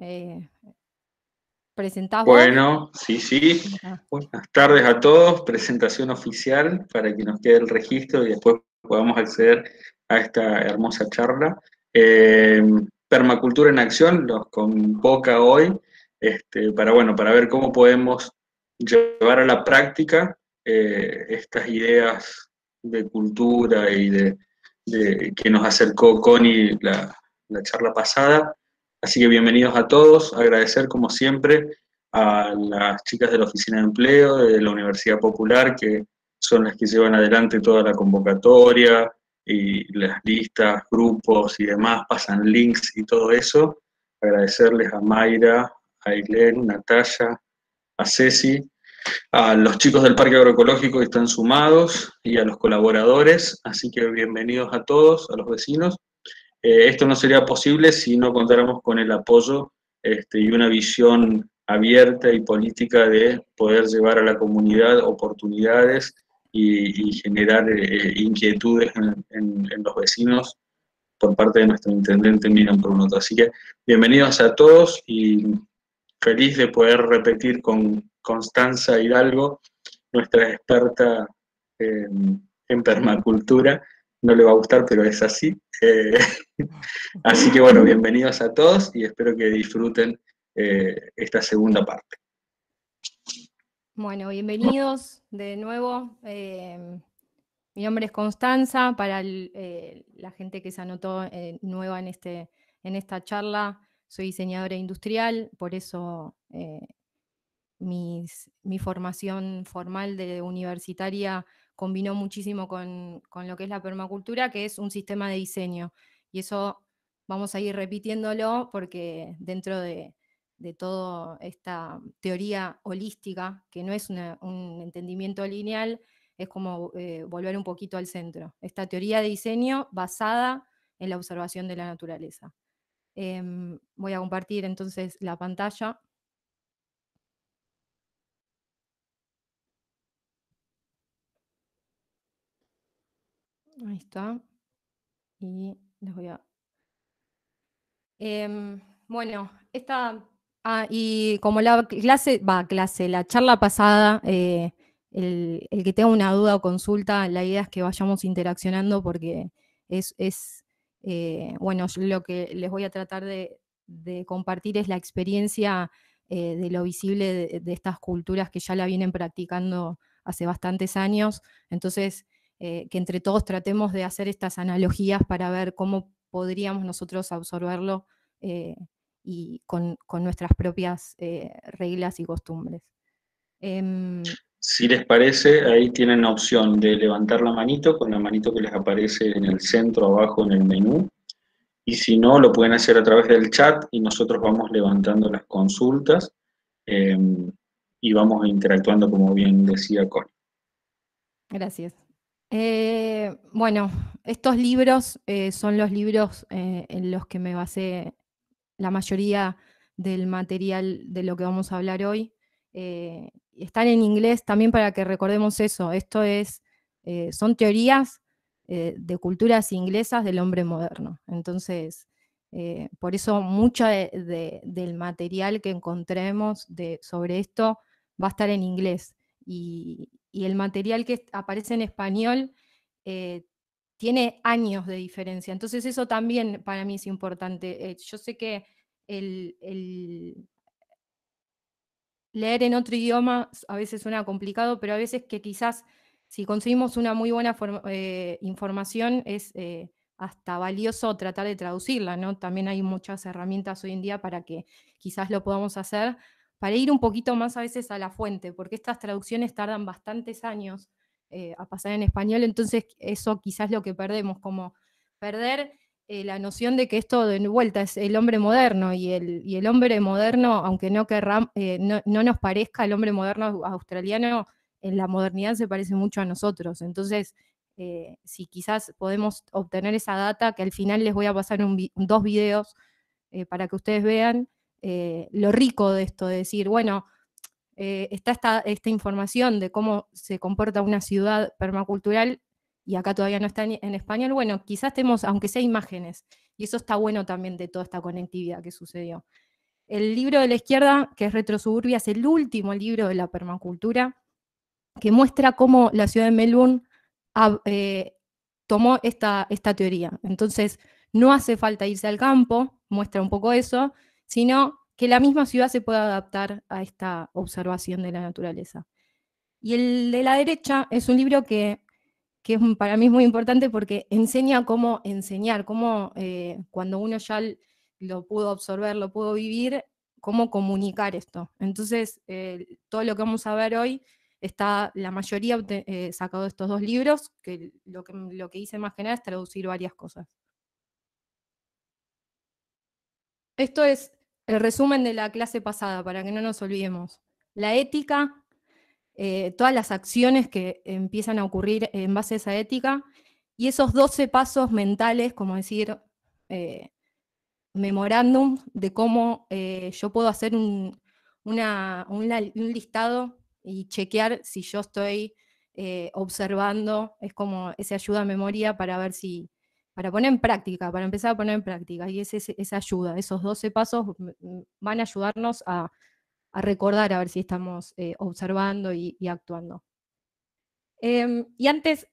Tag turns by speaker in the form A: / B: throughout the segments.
A: Eh, bueno,
B: sí, sí. Buenas tardes a todos. Presentación oficial para que nos quede el registro y después podamos acceder a esta hermosa charla. Eh, Permacultura en Acción los convoca hoy este, para, bueno, para ver cómo podemos llevar a la práctica eh, estas ideas de cultura y de, que nos acercó Connie la, la charla pasada. Así que bienvenidos a todos, agradecer como siempre a las chicas de la Oficina de Empleo, de la Universidad Popular, que son las que llevan adelante toda la convocatoria y las listas, grupos y demás, pasan links y todo eso. Agradecerles a Mayra, a Ailén, Natalia, a Ceci, a los chicos del Parque Agroecológico que están sumados y a los colaboradores. Así que bienvenidos a todos, a los vecinos. Eh, esto no sería posible si no contáramos con el apoyo este, y una visión abierta y política de poder llevar a la comunidad oportunidades y, generar eh, inquietudes en, los vecinos por parte de nuestro intendente Miran Brunoto. Así que bienvenidos a todos y feliz de poder repetir con Constanza Hidalgo, nuestra experta en permacultura no le va a gustar, pero es así. Eh, así que bueno, bienvenidos a todos y espero que disfruten eh, esta segunda parte.
A: Bueno, bienvenidos de nuevo. Eh, mi nombre es Constanza, para la gente que se anotó nueva en, este, en esta charla, soy diseñadora industrial, por eso mi formación formal de universitaria combinó muchísimo con, lo que es la permacultura, que es un sistema de diseño. Y eso vamos a ir repitiéndolo porque dentro de, toda esta teoría holística, que no es un entendimiento lineal, es como eh, volver un poquito al centro. Esta teoría de diseño basada en la observación de la naturaleza. Em, voy a compartir entonces la pantalla. Ahí está. Y les voy a... Em, bueno, esta... Ah, y como la clase, va, clase, la charla pasada, eh, el, que tenga una duda o consulta, la idea es que vayamos interaccionando porque es, eh, bueno, lo que les voy a tratar de, compartir es la experiencia eh, de lo visible de, estas culturas que ya la vienen practicando hace bastantes años. Entonces, eh, que entre todos tratemos de hacer estas analogías para ver cómo podríamos nosotros absorberlo eh, y con, nuestras propias eh, reglas y costumbres. Em,
B: si les parece, ahí tienen la opción de levantar la manito con la manito que les aparece en el centro abajo en el menú, y si no, lo pueden hacer a través del chat y nosotros vamos levantando las consultas em, y vamos interactuando, como bien decía Connie.
A: Gracias. Eh, bueno, estos libros eh, son los libros eh, en los que me basé la mayoría del material de lo que vamos a hablar hoy. están en inglés también para que recordemos eso. Esto es, son teorías de culturas inglesas del hombre moderno. Entonces, por eso mucho del material que encontremos sobre esto va a estar en inglés. Y, y el material que aparece en español eh, tiene años de diferencia. Entonces eso también para mí es importante. Eh, yo sé que leer en otro idioma a veces suena complicado, pero a veces que quizás si conseguimos una muy buena eh, información es hasta valioso tratar de traducirla, ¿no? También hay muchas herramientas hoy en día para que quizás lo podamos hacer, para ir un poquito más a veces a la fuente, porque estas traducciones tardan bastantes años eh, a pasar en español, entonces eso quizás lo que perdemos, como perder eh, la noción de que esto de vuelta es el hombre moderno y el, el hombre moderno, aunque no, querram, eh, no, nos parezca el hombre moderno australiano, en la modernidad se parece mucho a nosotros. Entonces, si quizás podemos obtener esa data, que al final les voy a pasar dos videos para que ustedes vean, eh, lo rico de esto, de decir, bueno, eh, está esta, información de cómo se comporta una ciudad permacultural y acá todavía no está en, español, bueno, quizás tenemos, aunque sea imágenes, y eso está bueno también de toda esta conectividad que sucedió. El libro de la izquierda, que es Retrosuburbia, es el último libro de la permacultura, que muestra cómo la ciudad de Melbourne eh, tomó esta, esta teoría. Entonces, no hace falta irse al campo, muestra un poco eso, sino que la misma ciudad se pueda adaptar a esta observación de la naturaleza. Y el de la derecha es un libro que, es, para mí es muy importante porque enseña cómo enseñar, cómo eh, cuando uno ya lo pudo absorber, lo pudo vivir, cómo comunicar esto. Entonces, eh, todo lo que vamos a ver hoy está la mayoría eh, sacado de estos dos libros, que lo, que hice más general es traducir varias cosas. Esto es el resumen de la clase pasada, para que no nos olvidemos. La ética, eh, todas las acciones que empiezan a ocurrir en base a esa ética, y esos 12 pasos mentales, como decir, eh, memorándum de cómo eh, yo puedo hacer un, un, un, listado y chequear si yo estoy observando, es como ese ayuda a memoria para ver si, para poner en práctica, para empezar a poner en práctica. Y es esa ayuda, esos 12 pasos van a ayudarnos a, recordar a ver si estamos eh, observando y, actuando. Em, y antes,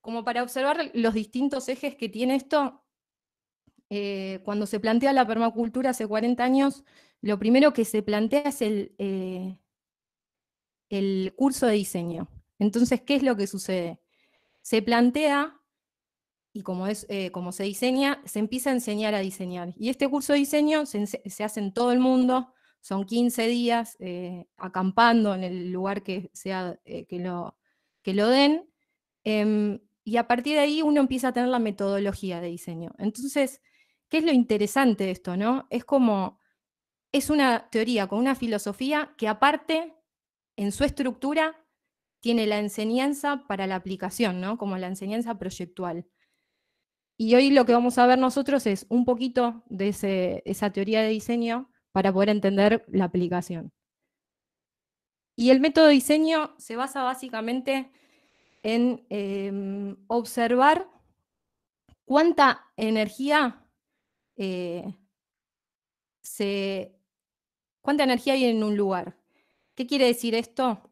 A: como para observar los distintos ejes que tiene esto, eh, cuando se plantea la permacultura hace 40 años, lo primero que se plantea es el, eh, el curso de diseño. Entonces, ¿qué es lo que sucede? Se plantea y como, es, eh, como se diseña, se empieza a enseñar a diseñar. Y este curso de diseño se, hace en todo el mundo, son 15 días eh, acampando en el lugar que, sea, eh, que, lo, que lo den, em, y a partir de ahí uno empieza a tener la metodología de diseño. Entonces, ¿qué es lo interesante de esto? Es como, es una teoría con una filosofía que aparte, en su estructura, tiene la enseñanza para la aplicación, como la enseñanza proyectual. Y hoy lo que vamos a ver nosotros es un poquito de esa teoría de diseño para poder entender la aplicación. Y el método de diseño se basa básicamente en em, observar cuánta energía eh, se, cuánta energía hay en un lugar. ¿Qué quiere decir esto?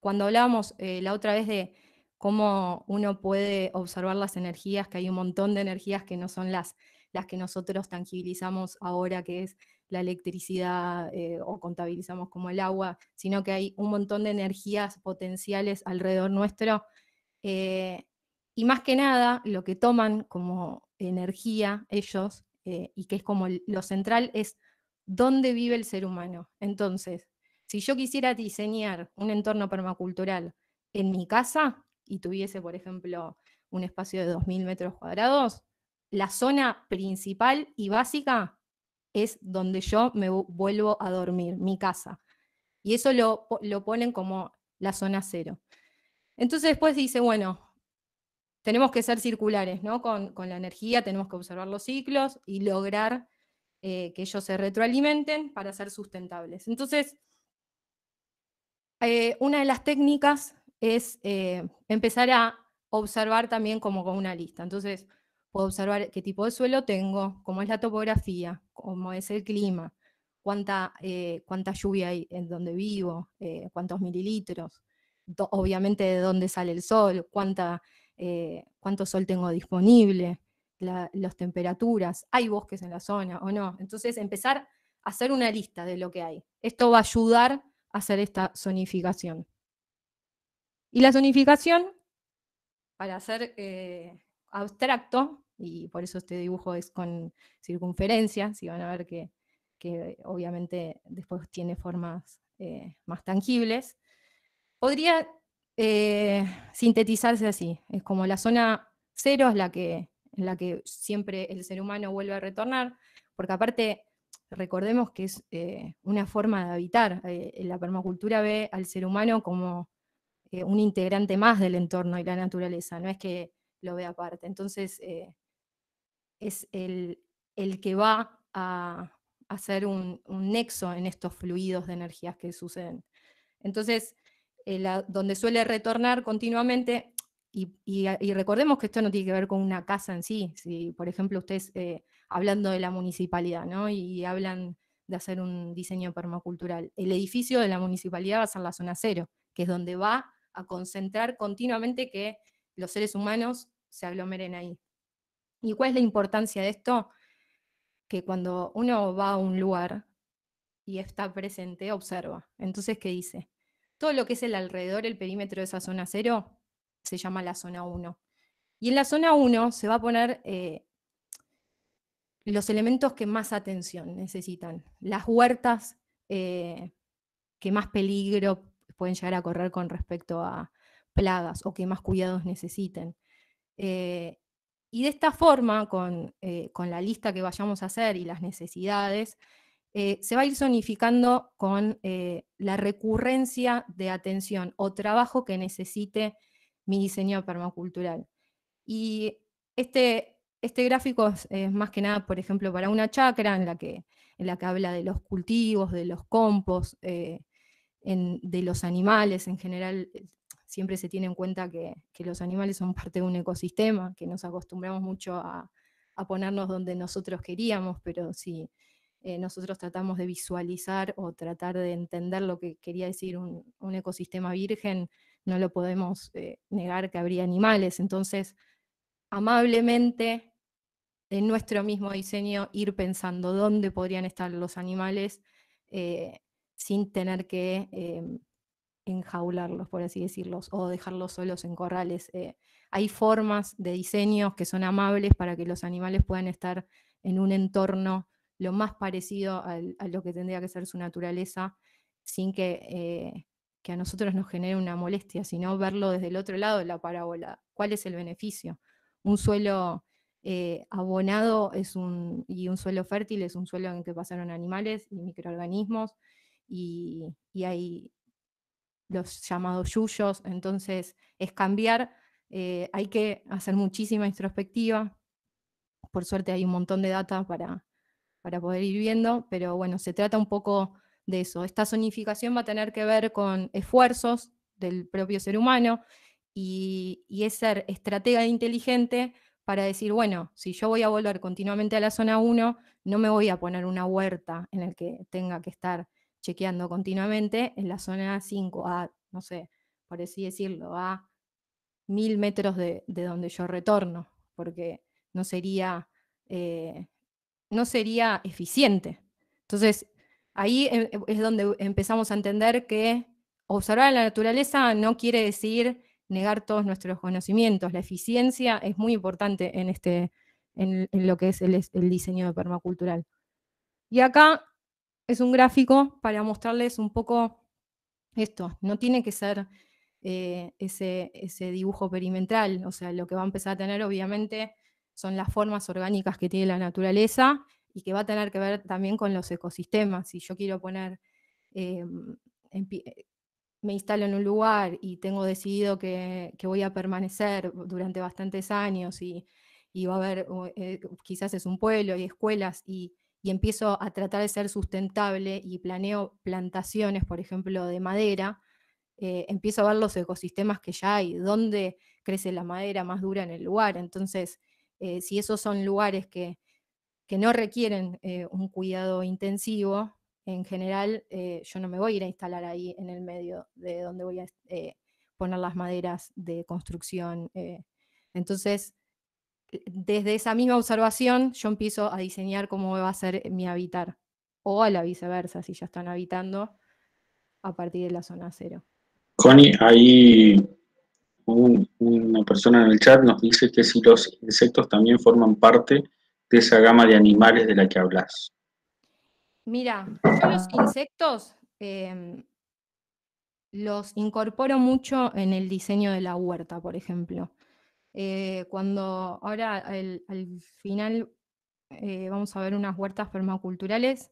A: Cuando hablábamos eh, la otra vez de cómo uno puede observar las energías, que hay un montón de energías que no son las, las que nosotros tangibilizamos ahora, que es la electricidad eh, o contabilizamos como el agua, sino que hay un montón de energías potenciales alrededor nuestro. Eh, y más que nada, lo que toman como energía ellos, eh, y que es como lo central, es dónde vive el ser humano. Entonces, si yo quisiera diseñar un entorno permacultural en mi casa, y tuviese, por ejemplo, un espacio de 2.000 metros cuadrados, la zona principal y básica es donde yo me vuelvo a dormir, mi casa. Y eso lo, ponen como la zona cero. Entonces después dice, bueno, tenemos que ser circulares, ¿no? Con, la energía tenemos que observar los ciclos y lograr eh, que ellos se retroalimenten para ser sustentables. Entonces, eh, una de las técnicas es eh, empezar a observar también como con una lista. Entonces, puedo observar qué tipo de suelo tengo, cómo es la topografía, cómo es el clima, cuánta, eh, cuánta lluvia hay en donde vivo, eh, cuántos mililitros, obviamente de dónde sale el sol, cuánta, cuánto sol tengo disponible, las temperaturas, hay bosques en la zona o no. Entonces, empezar a hacer una lista de lo que hay. Esto va a ayudar a hacer esta zonificación. Y la zonificación, para ser eh, abstracto, y por eso este dibujo es con circunferencia, si van a ver que, obviamente después tiene formas eh, más tangibles, podría eh, sintetizarse así. Es como la zona cero es la que, en la que siempre el ser humano vuelve a retornar, porque aparte recordemos que es una forma de habitar. la permacultura ve al ser humano como eh, un integrante más del entorno y la naturaleza, no es que lo vea aparte. Entonces, eh, es el, que va a hacer un, nexo en estos fluidos de energías que suceden. Entonces, eh, donde suele retornar continuamente, y, recordemos que esto no tiene que ver con una casa en sí, si por ejemplo ustedes hablando de la municipalidad, ¿no? Y hablan de hacer un diseño permacultural. El edificio de la municipalidad va a ser la zona cero, que es donde va a concentrar continuamente que los seres humanos se aglomeren ahí. ¿Y cuál es la importancia de esto? Que cuando uno va a un lugar y está presente, observa. Entonces, ¿qué dice? Todo lo que es el alrededor, el perímetro de esa zona cero, se llama la zona 1. Y en la zona 1 se va a poner eh, los elementos que más atención necesitan, las huertas eh, que más peligro pueden llegar a correr con respecto a plagas o que más cuidados necesiten. Eh, y de esta forma, eh, con, la lista que vayamos a hacer y las necesidades, eh, se va a ir zonificando con la recurrencia de atención o trabajo que necesite mi diseño permacultural. Y este, este gráfico es, más que nada, por ejemplo, para una chacra en la que, en la que habla de los cultivos, de los compost, de los animales. En general, eh, siempre se tiene en cuenta que, los animales son parte de un ecosistema, que nos acostumbramos mucho a, ponernos donde nosotros queríamos, pero si eh, nosotros tratamos de visualizar o tratar de entender lo que quería decir un, ecosistema virgen, no lo podemos eh, negar que habría animales. Entonces, amablemente, en nuestro mismo diseño, ir pensando dónde podrían estar los animales sin tener que em, enjaularlos, por así decirlo, o dejarlos solos en corrales. Eh, hay formas de diseños que son amables para que los animales puedan estar en un entorno lo más parecido a lo que tendría que ser su naturaleza, sin eh, que, a nosotros nos genere una molestia, sino verlo desde el otro lado de la parábola. ¿Cuál es el beneficio? Un suelo eh, abonado es un, y un suelo fértil es un suelo en el que pasaron animales y microorganismos, y, hay los llamados yuyos, entonces es cambiar, eh, hay que hacer muchísima introspectiva, por suerte hay un montón de datos para, para poder ir viendo, pero bueno, se trata un poco de eso. Esta zonificación va a tener que ver con esfuerzos del propio ser humano y, y es ser estratega inteligente para decir, bueno, si yo voy a volver continuamente a la zona 1, no me voy a poner una huerta en la que tenga que estar chequeando continuamente en la zona 5, a, no sé, por así decirlo, a mil metros de, donde yo retorno, porque no sería, eh, no sería eficiente. Entonces, ahí eh, es donde empezamos a entender que observar la naturaleza no quiere decir negar todos nuestros conocimientos. La eficiencia es muy importante en, este, en, lo que es el, el diseño permacultural. Y acá es un gráfico para mostrarles un poco esto. No tiene que ser eh, ese, ese dibujo perimetral, o sea, lo que va a empezar a tener obviamente son las formas orgánicas que tiene la naturaleza y que va a tener que ver también con los ecosistemas. Si yo quiero poner, eh, me instalo en un lugar y tengo decidido que, voy a permanecer durante bastantes años y, va a haber, eh, quizás es un pueblo y escuelas y empiezo a tratar de ser sustentable y planeo plantaciones, por ejemplo, de madera, eh, empiezo a ver los ecosistemas que ya hay, dónde crece la madera más dura en el lugar. Entonces, eh, si esos son lugares que, no requieren eh, un cuidado intensivo, en general yo no me voy a ir a instalar ahí en el medio de donde voy a poner las maderas de construcción. entonces, eh, desde esa misma observación yo empiezo a diseñar cómo va a ser mi habitar, o a la viceversa, si ya están habitando a partir de la zona cero.
B: Connie, hay una persona en el chat nos dice que si los insectos también forman parte de esa gama de animales de la que hablas.
A: Mira, yo los insectos em, los incorporo mucho en el diseño de la huerta, por ejemplo. Eh, cuando ahora al, final eh, vamos a ver unas huertas permaculturales,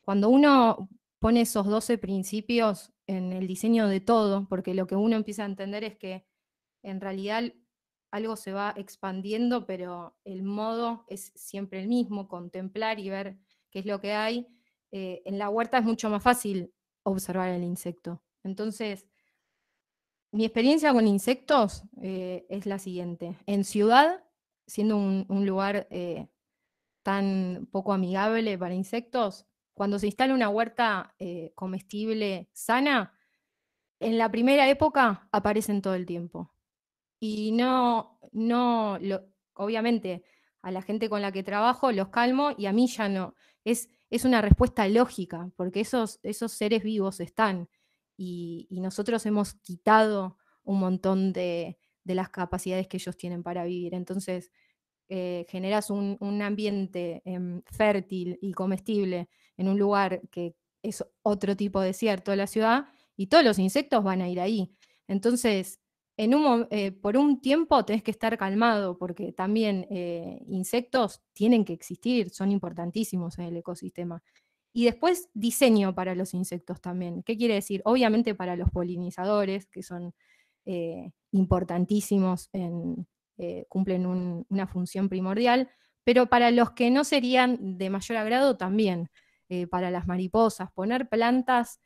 A: cuando uno pone esos 12 principios en el diseño de todo, porque lo que uno empieza a entender es que en realidad algo se va expandiendo, pero el modo es siempre el mismo, contemplar y ver qué es lo que hay. Eh, en la huerta es mucho más fácil observar el insecto. Entonces, mi experiencia con insectos eh, es la siguiente. En ciudad, siendo un, lugar eh, tan poco amigable para insectos, cuando se instala una huerta eh, comestible sana, en la primera época aparecen todo el tiempo. Y no, no, obviamente, a la gente con la que trabajo los calmo y a mí ya no. Es, una respuesta lógica, porque esos, esos seres vivos están y, nosotros hemos quitado un montón de, las capacidades que ellos tienen para vivir. Entonces, eh, generas un, ambiente em, fértil y comestible en un lugar que es otro tipo de desierto de la ciudad y todos los insectos van a ir ahí. Entonces, en eh, por un tiempo tenés que estar calmado porque también eh, insectos tienen que existir, son importantísimos en el ecosistema. Y después diseño para los insectos también. ¿Qué quiere decir? Obviamente para los polinizadores, que son eh, importantísimos, en, eh, cumplen una función primordial, pero para los que no serían de mayor agrado también, eh, para las mariposas, poner plantas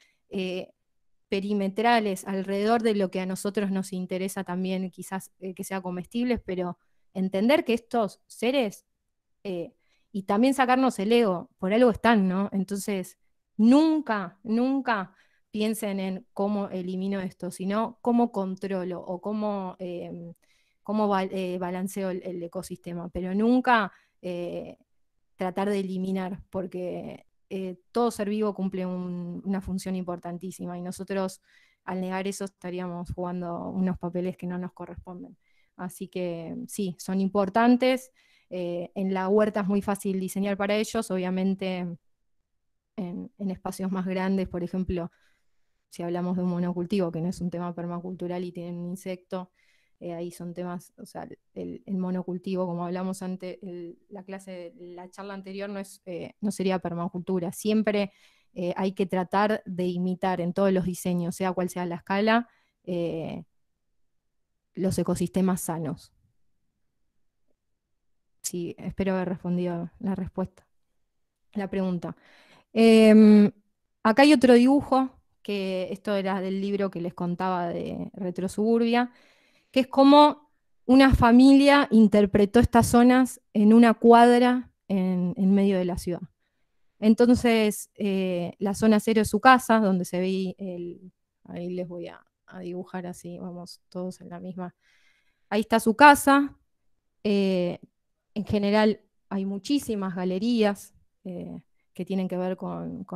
A: perimetrales alrededor de lo que a nosotros nos interesa también, quizás que sea comestibles, pero entender que estos seres y también sacarnos el ego, por algo están, ¿no? Entonces, nunca, nunca piensen en cómo elimino esto, sino cómo controlo o cómo, em, eh, balanceo el, ecosistema, pero nunca eh, tratar de eliminar, porque eh, todo ser vivo cumple una función importantísima y nosotros al negar eso estaríamos jugando unos papeles que no nos corresponden. Así que sí, son importantes. Eh, en la huerta es muy fácil diseñar para ellos, obviamente en, espacios más grandes, por ejemplo, si hablamos de un monocultivo, que no es un tema permacultural y tiene un insecto, eh, ahí son temas, o sea, el, monocultivo, como hablamos antes, la clase, la charla anterior, no, eh, no sería permacultura. Siempre hay que tratar de imitar en todos los diseños, sea cual sea la escala los ecosistemas sanos sí, espero haber respondido la respuesta, la pregunta. Em, acá hay otro dibujo, que esto era del libro que les contaba de Retrosuburbia, que es cómo una familia interpretó estas zonas en una cuadra en, medio de la ciudad. Entonces, eh, la zona cero es su casa, donde se ve el... Ahí les voy a, dibujar así, vamos todos en la misma. Ahí está su casa, eh, en general hay muchísimas galerías eh, que tienen que ver con,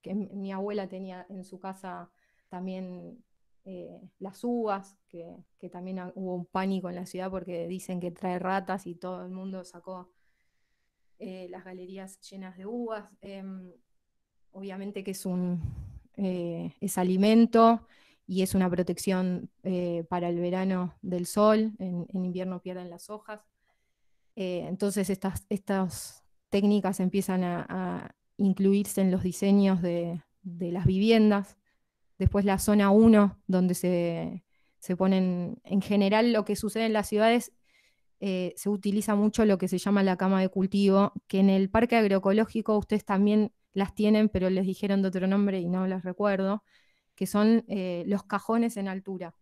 A: que mi abuela tenía en su casa también eh, las uvas, que, también hubo un pánico en la ciudad porque dicen que trae ratas y todo el mundo sacó eh, las galerías llenas de uvas. Em, obviamente que es un es alimento y es una protección para el verano del sol, en invierno pierden las hojas. Eh, entonces estas, estas técnicas empiezan a, incluirse en los diseños de, las viviendas. Después la zona 1, donde se, ponen, en general lo que sucede en las ciudades, eh, se utiliza mucho lo que se llama la cama de cultivo, que en el parque agroecológico ustedes también las tienen, pero les dijeron de otro nombre y no las recuerdo, que son eh, los cajones en altura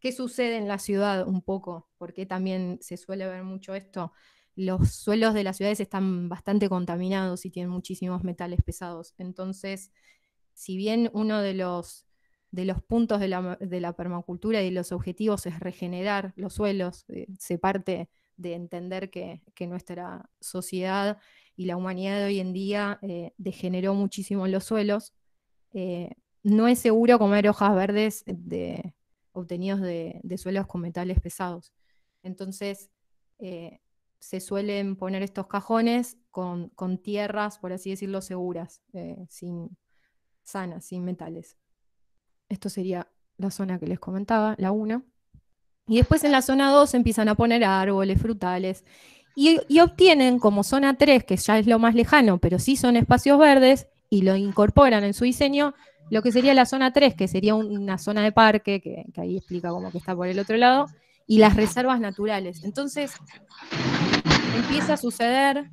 A: qué sucede en la ciudad un poco, porque también se suele ver mucho esto. Los suelos de las ciudades están bastante contaminados y tienen muchísimos metales pesados. Entonces, si bien uno de los, de los puntos de la, permacultura y de los objetivos es regenerar los suelos, eh, se parte de entender que, nuestra sociedad y la humanidad de hoy en día eh, degeneró muchísimo los suelos. Eh, no es seguro comer hojas verdes de, obtenidos de, suelos con metales pesados. Entonces, eh, se suelen poner estos cajones con, tierras, por así decirlo, seguras, eh, sin, sanas, sin metales. Esto sería la zona que les comentaba, la 1. Y después en la zona 2 empiezan a poner árboles, frutales, y, y, obtienen como zona 3, que ya es lo más lejano, pero sí son espacios verdes, y lo incorporan en su diseño, lo que sería la zona 3, que sería una zona de parque, que, ahí explica cómo que está por el otro lado, y las reservas naturales. Entonces, empieza a suceder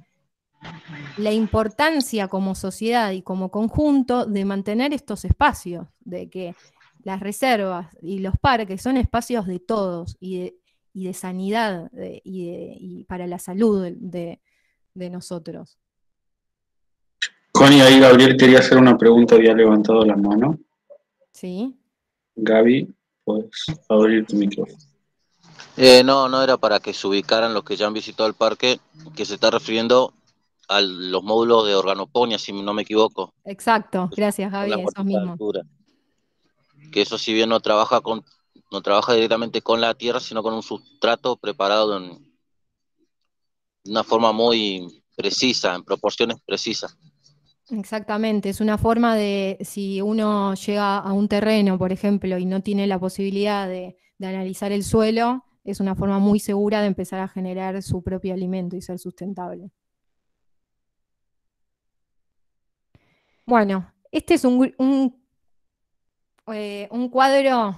A: la importancia como sociedad y como conjunto de mantener estos espacios, de que las reservas y los parques son espacios de todos y de, sanidad y, para la salud de, nosotros.
B: Connie, ahí Gabriel quería hacer una pregunta, había levantado la mano. Sí. Gaby, puedes abrir tu micrófono.
A: Eh, no, no era para que se ubicaran los que ya han visitado el parque, que se está refiriendo a los módulos de organoponia, si no me equivoco. Exacto, gracias Gaby, eso mismo. Que eso si bien no trabaja con, no trabaja directamente con la tierra, sino con un sustrato preparado en una forma muy precisa, en proporciones precisas. Exactamente, es una forma de, si uno llega a un terreno, por ejemplo, y no tiene la posibilidad de, analizar el suelo, es una forma muy segura de empezar a generar su propio alimento y ser sustentable. Bueno, este es un, eh, un, cuadro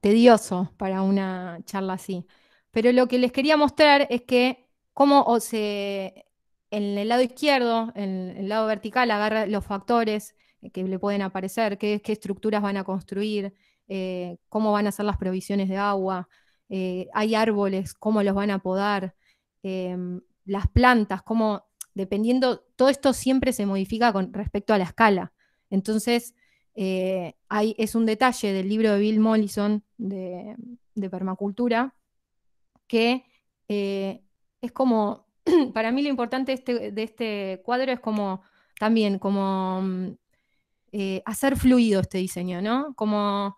A: tedioso para una charla así, pero lo que les quería mostrar es que cómo se en el lado izquierdo, en el lado vertical, agarra los factores que le pueden aparecer, qué, estructuras van a construir, eh, cómo van a ser las provisiones de agua, eh, hay árboles, cómo los van a podar, eh, las plantas, cómo, dependiendo, todo esto siempre se modifica con respecto a la escala. Entonces, es un detalle del libro de Bill Mollison de permacultura que es como para mí lo importante este, de este cuadro es como también como mm, eh, hacer fluido este diseño, ¿no? Como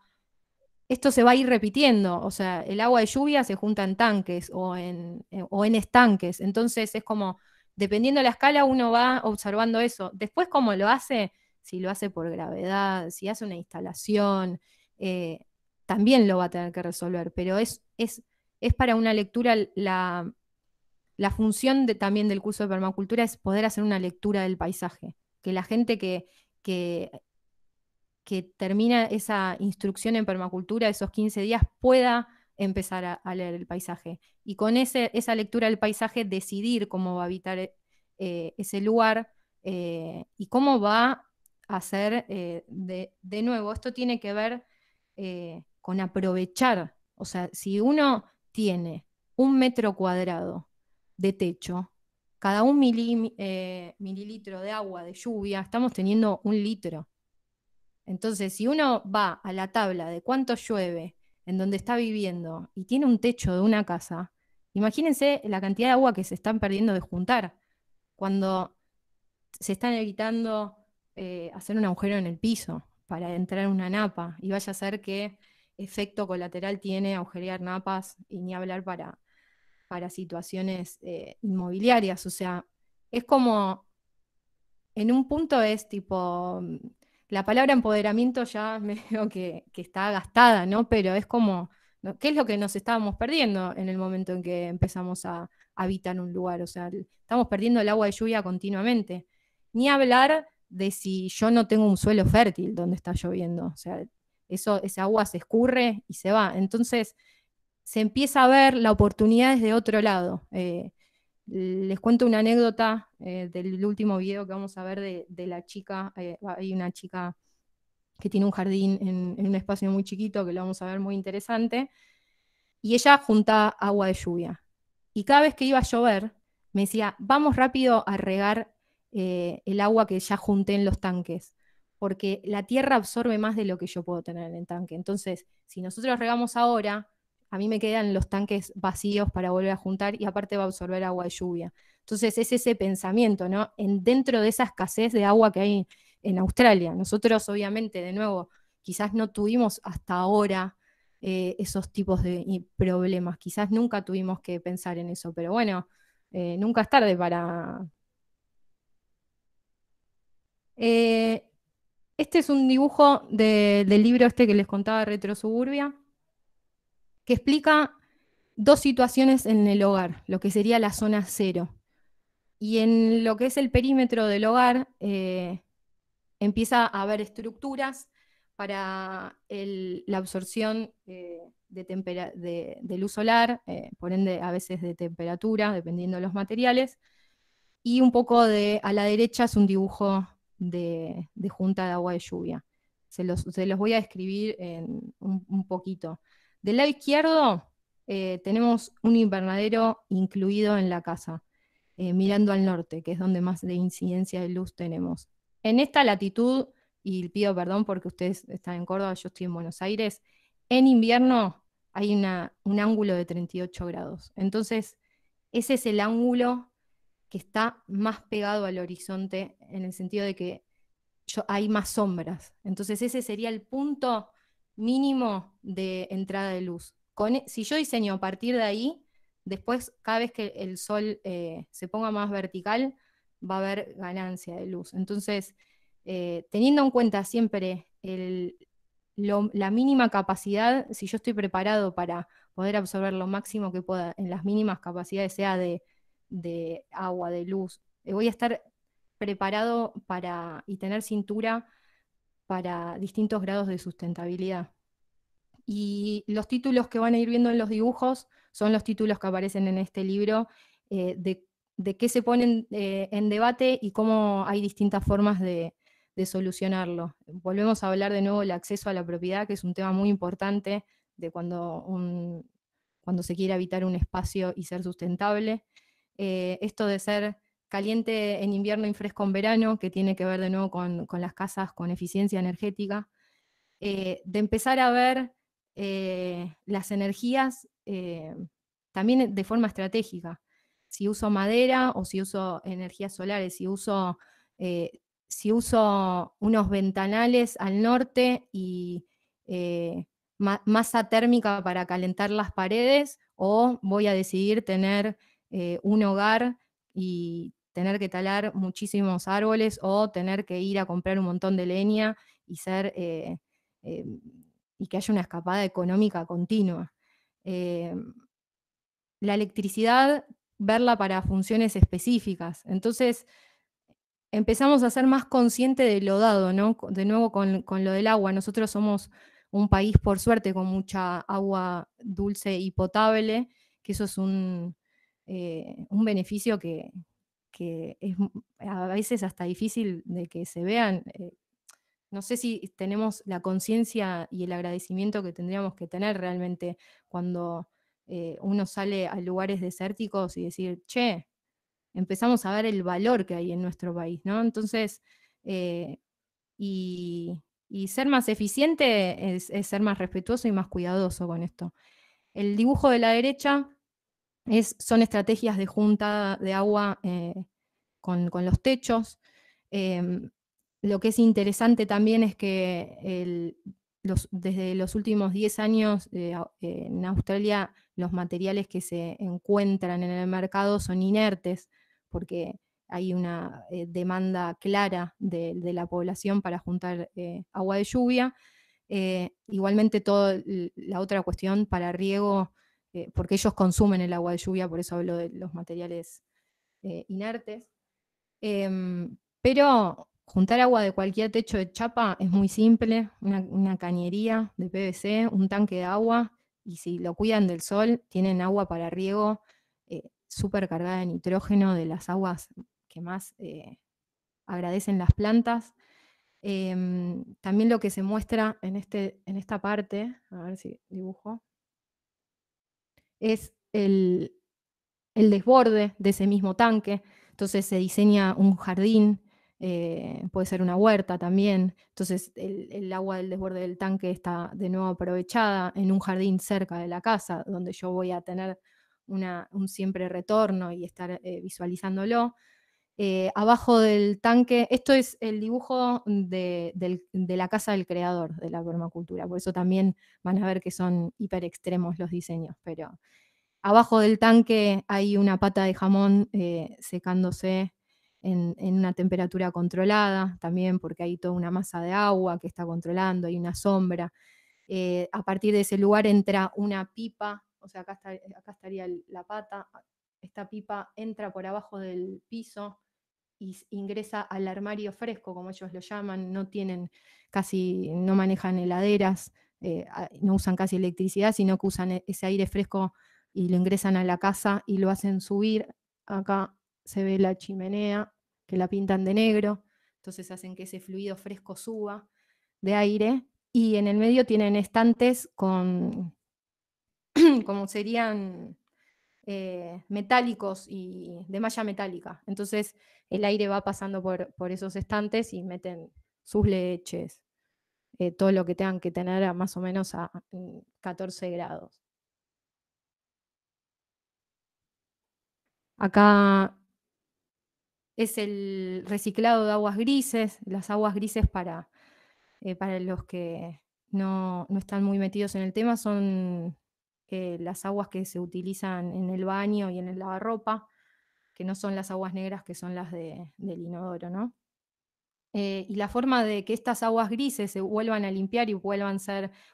A: esto se va a ir repitiendo, o sea, el agua de lluvia se junta en tanques eh, o en, estanques, entonces es como, dependiendo de la escala, uno va observando eso. Después, cómo lo hace, si lo hace por gravedad, si hace una instalación, eh, también lo va a tener que resolver, pero es para una lectura la, la función también del curso de permacultura es poder hacer una lectura del paisaje, que la gente que, que, termina esa instrucción en permacultura, esos 15 días, pueda empezar a, leer el paisaje. Y con esa lectura del paisaje decidir cómo va a habitar eh, ese lugar eh, y cómo va a hacer, eh, de, de, nuevo, esto tiene que ver con aprovechar, o sea, si uno tiene un metro cuadrado de techo, cada un eh, mililitro de agua de lluvia, estamos teniendo un litro. Entonces, si uno va a la tabla de cuánto llueve en donde está viviendo y tiene un techo de una casa, imagínense la cantidad de agua que se están perdiendo de juntar cuando se están evitando eh, hacer un agujero en el piso para entrar una napa y vaya a ser qué efecto colateral tiene agujerear napas y ni hablar para para situaciones eh, inmobiliarias. O sea, es como, en un punto es tipo, mm, la palabra empoderamiento ya me veo que, está gastada, ¿no? Pero es como, ¿qué es lo que nos estábamos perdiendo en el momento en que empezamos a habitar un lugar? O sea, estamos perdiendo el agua de lluvia continuamente. Ni hablar de si yo no tengo un suelo fértil donde está lloviendo. O sea, eso, esa agua se escurre y se va. Entonces, se empieza a ver la oportunidad desde otro lado. Eh, les cuento una anécdota eh, del último video que vamos a ver de, la chica. Eh, hay una chica que tiene un jardín en, en, un espacio muy chiquito que lo vamos a ver muy interesante. Y ella junta agua de lluvia. Y cada vez que iba a llover, me decía, vamos rápido a regar el agua que ya junté en los tanques porque la tierra absorbe más de lo que yo puedo tener en el tanque. Entonces, si nosotros regamos ahora, a mí me quedan los tanques vacíos para volver a juntar y aparte va a absorber agua de lluvia. Entonces es ese pensamiento, ¿no? En, dentro de esa escasez de agua que hay en Australia. Nosotros obviamente, de nuevo, quizás no tuvimos hasta ahora eh, esos tipos de problemas, quizás nunca tuvimos que pensar en eso, pero bueno, eh, nunca es tarde para... Eh, este es un dibujo del libro este que les contaba, Retrosuburbia, que explica dos situaciones en el hogar, lo que sería la zona cero. Y en lo que es el perímetro del hogar, eh, empieza a haber estructuras para la absorción eh, de luz solar, eh, por ende a veces de temperatura, dependiendo de los materiales. Y un poco de, a la derecha es un dibujo de, junta de agua de lluvia. Se los, voy a describir en un poquito. Del lado izquierdo eh, tenemos un invernadero incluido en la casa, eh, mirando al norte, que es donde más de incidencia de luz tenemos. En esta latitud, y pido perdón porque ustedes están en Córdoba, yo estoy en Buenos Aires, en invierno hay un ángulo de 38 grados. Entonces, ese es el ángulo que está más pegado al horizonte en el sentido de que hay más sombras. Entonces, ese sería el punto mínimo de entrada de luz. E, si yo diseño a partir de ahí, después cada vez que el sol eh, se ponga más vertical, va a haber ganancia de luz. Entonces, eh, teniendo en cuenta siempre la mínima capacidad, si yo estoy preparado para poder absorber lo máximo que pueda en las mínimas capacidades, sea de, agua, de luz, eh, voy a estar preparado para y tener cintura para distintos grados de sustentabilidad. Y los títulos que van a ir viendo en los dibujos son los títulos que aparecen en este libro eh, de, qué se ponen eh, en debate y cómo hay distintas formas de, solucionarlo. Volvemos a hablar de nuevo del acceso a la propiedad, que es un tema muy importante de cuando, cuando se quiere habitar un espacio y ser sustentable. Eh, esto de ser caliente en invierno y fresco en verano, que tiene que ver de nuevo con, las casas con eficiencia energética, eh, de empezar a ver eh, las energías eh, también de forma estratégica. Si uso madera o si uso energías solares, si uso, si uso unos ventanales al norte y masa térmica para calentar las paredes, o voy a decidir tener un hogar y tener que talar muchísimos árboles o tener que ir a comprar un montón de leña y ser eh, eh, y que haya una escapada económica continua. Eh, la electricidad, verla para funciones específicas. Entonces, empezamos a ser más conscientes de lo dado, ¿no? De nuevo con, lo del agua. Nosotros somos un país, por suerte, con mucha agua dulce y potable, que eso es un beneficio que, que es a veces hasta difícil de que se vean. Eh, no sé si tenemos la conciencia y el agradecimiento que tendríamos que tener realmente cuando eh, uno sale a lugares desérticos y decir, che, empezamos a ver el valor que hay en nuestro país, ¿no? Entonces, eh, y, ser más eficiente es, ser más respetuoso y más cuidadoso con esto. El dibujo de la derecha es, son estrategias de junta de agua con, los techos. Em, lo que es interesante también es que desde los últimos 10 años eh, en Australia los materiales que se encuentran en el mercado son inertes, porque hay una eh, demanda clara de, la población para juntar eh, agua de lluvia. igualmente toda la otra cuestión para riego, porque ellos consumen el agua de lluvia, por eso hablo de los materiales inertes. Em, pero juntar agua de cualquier techo de chapa es muy simple, una, cañería de PVC, un tanque de agua, y si lo cuidan del sol, tienen agua para riego eh, súper cargada de nitrógeno, de las aguas que más eh, agradecen las plantas. Em, también lo que se muestra este, en, esta parte, a ver si dibujo, es el desborde de ese mismo tanque. Entonces se diseña un jardín, eh, puede ser una huerta también. Entonces el, agua del desborde del tanque está de nuevo aprovechada en un jardín cerca de la casa, donde yo voy a tener un siempre retorno y estar eh, visualizándolo. Eh, abajo del tanque, esto es el dibujo de, de, la casa del creador de la permacultura, por eso también van a ver que son hiper extremos los diseños, pero Abajo del tanque hay una pata de jamón eh, secándose en, una temperatura controlada, también porque hay toda una masa de agua que está controlando, hay una sombra. Eh, a partir de ese lugar entra una pipa, o sea, acá, estaría la pata, ah, esta pipa entra por abajo del piso y ingresa al armario fresco, como ellos lo llaman, no tienen casi, no manejan heladeras, eh, no usan casi electricidad, sino que usan e, ese aire fresco y lo ingresan a la casa y lo hacen subir. Acá se ve la chimenea que la pintan de negro, entonces hacen que ese fluido fresco suba de aire y en el medio tienen estantes con, como serían eh, metálicos y de malla metálica. Entonces el aire va pasando por, por esos estantes y meten sus leches, eh, todo lo que tengan que tener a más o menos a 14 mm, grados. Acá es el reciclado de aguas grises, las aguas grises para, eh, los que no, están muy metidos en el tema son eh, las aguas que se utilizan en el baño y en el lavarropa, que no son las aguas negras que son las del inodoro, ¿no? Eh, y la forma de que estas aguas grises se vuelvan a limpiar y puedan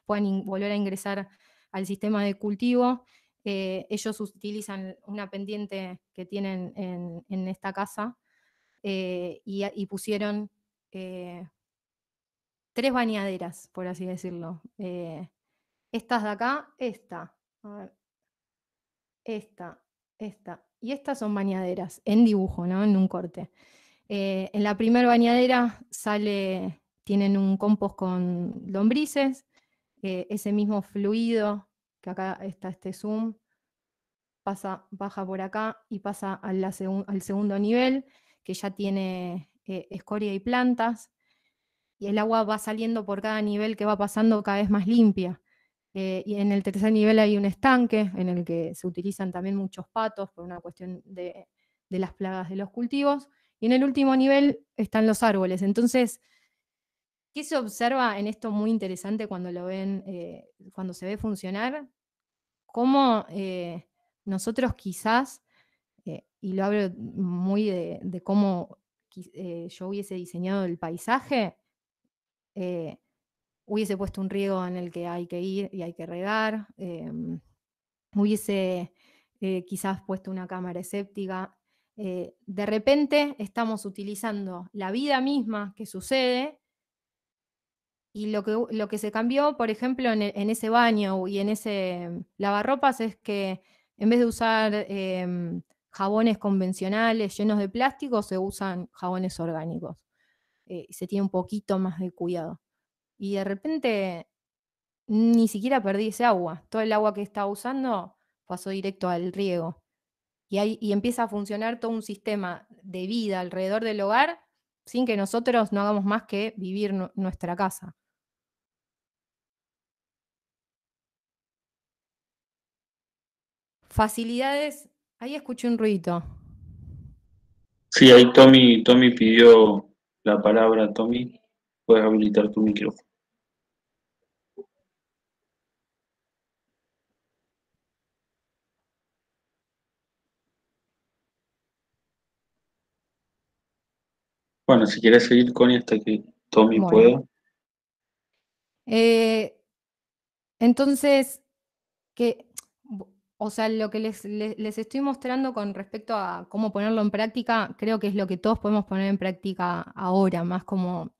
A: volver a ingresar al sistema de cultivo ellos utilizan una pendiente que tienen en, esta casa eh, y, pusieron eh, tres bañaderas, por así decirlo. Eh, estas de acá, esta, esta, esta. Y estas son bañaderas, en dibujo, En un corte. en la primera bañadera sale, tienen un compost con lombrices, ese mismo fluido que acá está este zoom, pasa, baja por acá y pasa al segundo nivel, que ya tiene eh, escoria y plantas, y el agua va saliendo por cada nivel que va pasando cada vez más limpia. Eh, y en el tercer nivel hay un estanque en el que se utilizan también muchos patos por una cuestión de, las plagas de los cultivos. Y en el último nivel están los árboles. Entonces, ¿qué se observa en esto muy interesante cuando lo ven, eh, cuando se ve funcionar? cómo eh, nosotros quizás, eh, y lo hablo muy de, cómo eh, yo hubiese diseñado el paisaje, hubiese puesto un riego en el que hay que ir y hay que regar, em, hubiese quizás puesto una cámara escéptica. de repente estamos utilizando la vida misma que sucede y lo que, se cambió, por ejemplo, en, e, ese baño y en ese mm, lavarropas es que en vez de usar em, jabones convencionales llenos de plástico, se usan jabones orgánicos. Eh, se tiene un poquito más de cuidado. Y de repente ni siquiera perdí ese agua. Todo el agua que estaba usando pasó directo al riego. Y, ahí y empieza a funcionar todo un sistema de vida alrededor del hogar sin que nosotros no hagamos más que vivir nuestra casa. Facilidades, ahí escuché un ruido.
B: Sí, ahí Tommy, Tommy pidió la palabra, Tommy. Puedes habilitar tu micrófono. Bueno, si quieres seguir, Connie, hasta que Tommy pueda.
A: Eh, entonces, que o sea, lo que les, estoy mostrando con respecto a cómo ponerlo en práctica, creo que es lo que todos podemos poner en práctica ahora, más como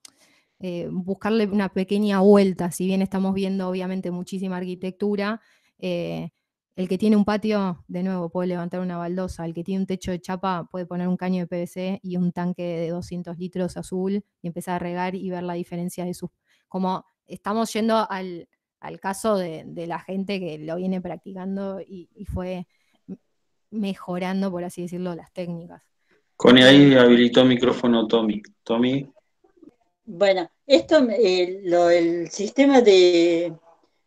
A: eh, buscarle una pequeña vuelta, si bien estamos viendo obviamente muchísima arquitectura. Eh, el que tiene un patio, de nuevo, puede levantar una baldosa. El que tiene un techo de chapa puede poner un caño de PVC y un tanque de 200 litros azul y empezar a regar y ver la diferencia de sus... Como estamos yendo al, al caso de, la gente que lo viene practicando y, fue mejorando,
C: por así decirlo, las técnicas.
B: Con ahí eh, habilitó micrófono Tommy. Tommy.
C: Bueno, esto, eh, el sistema de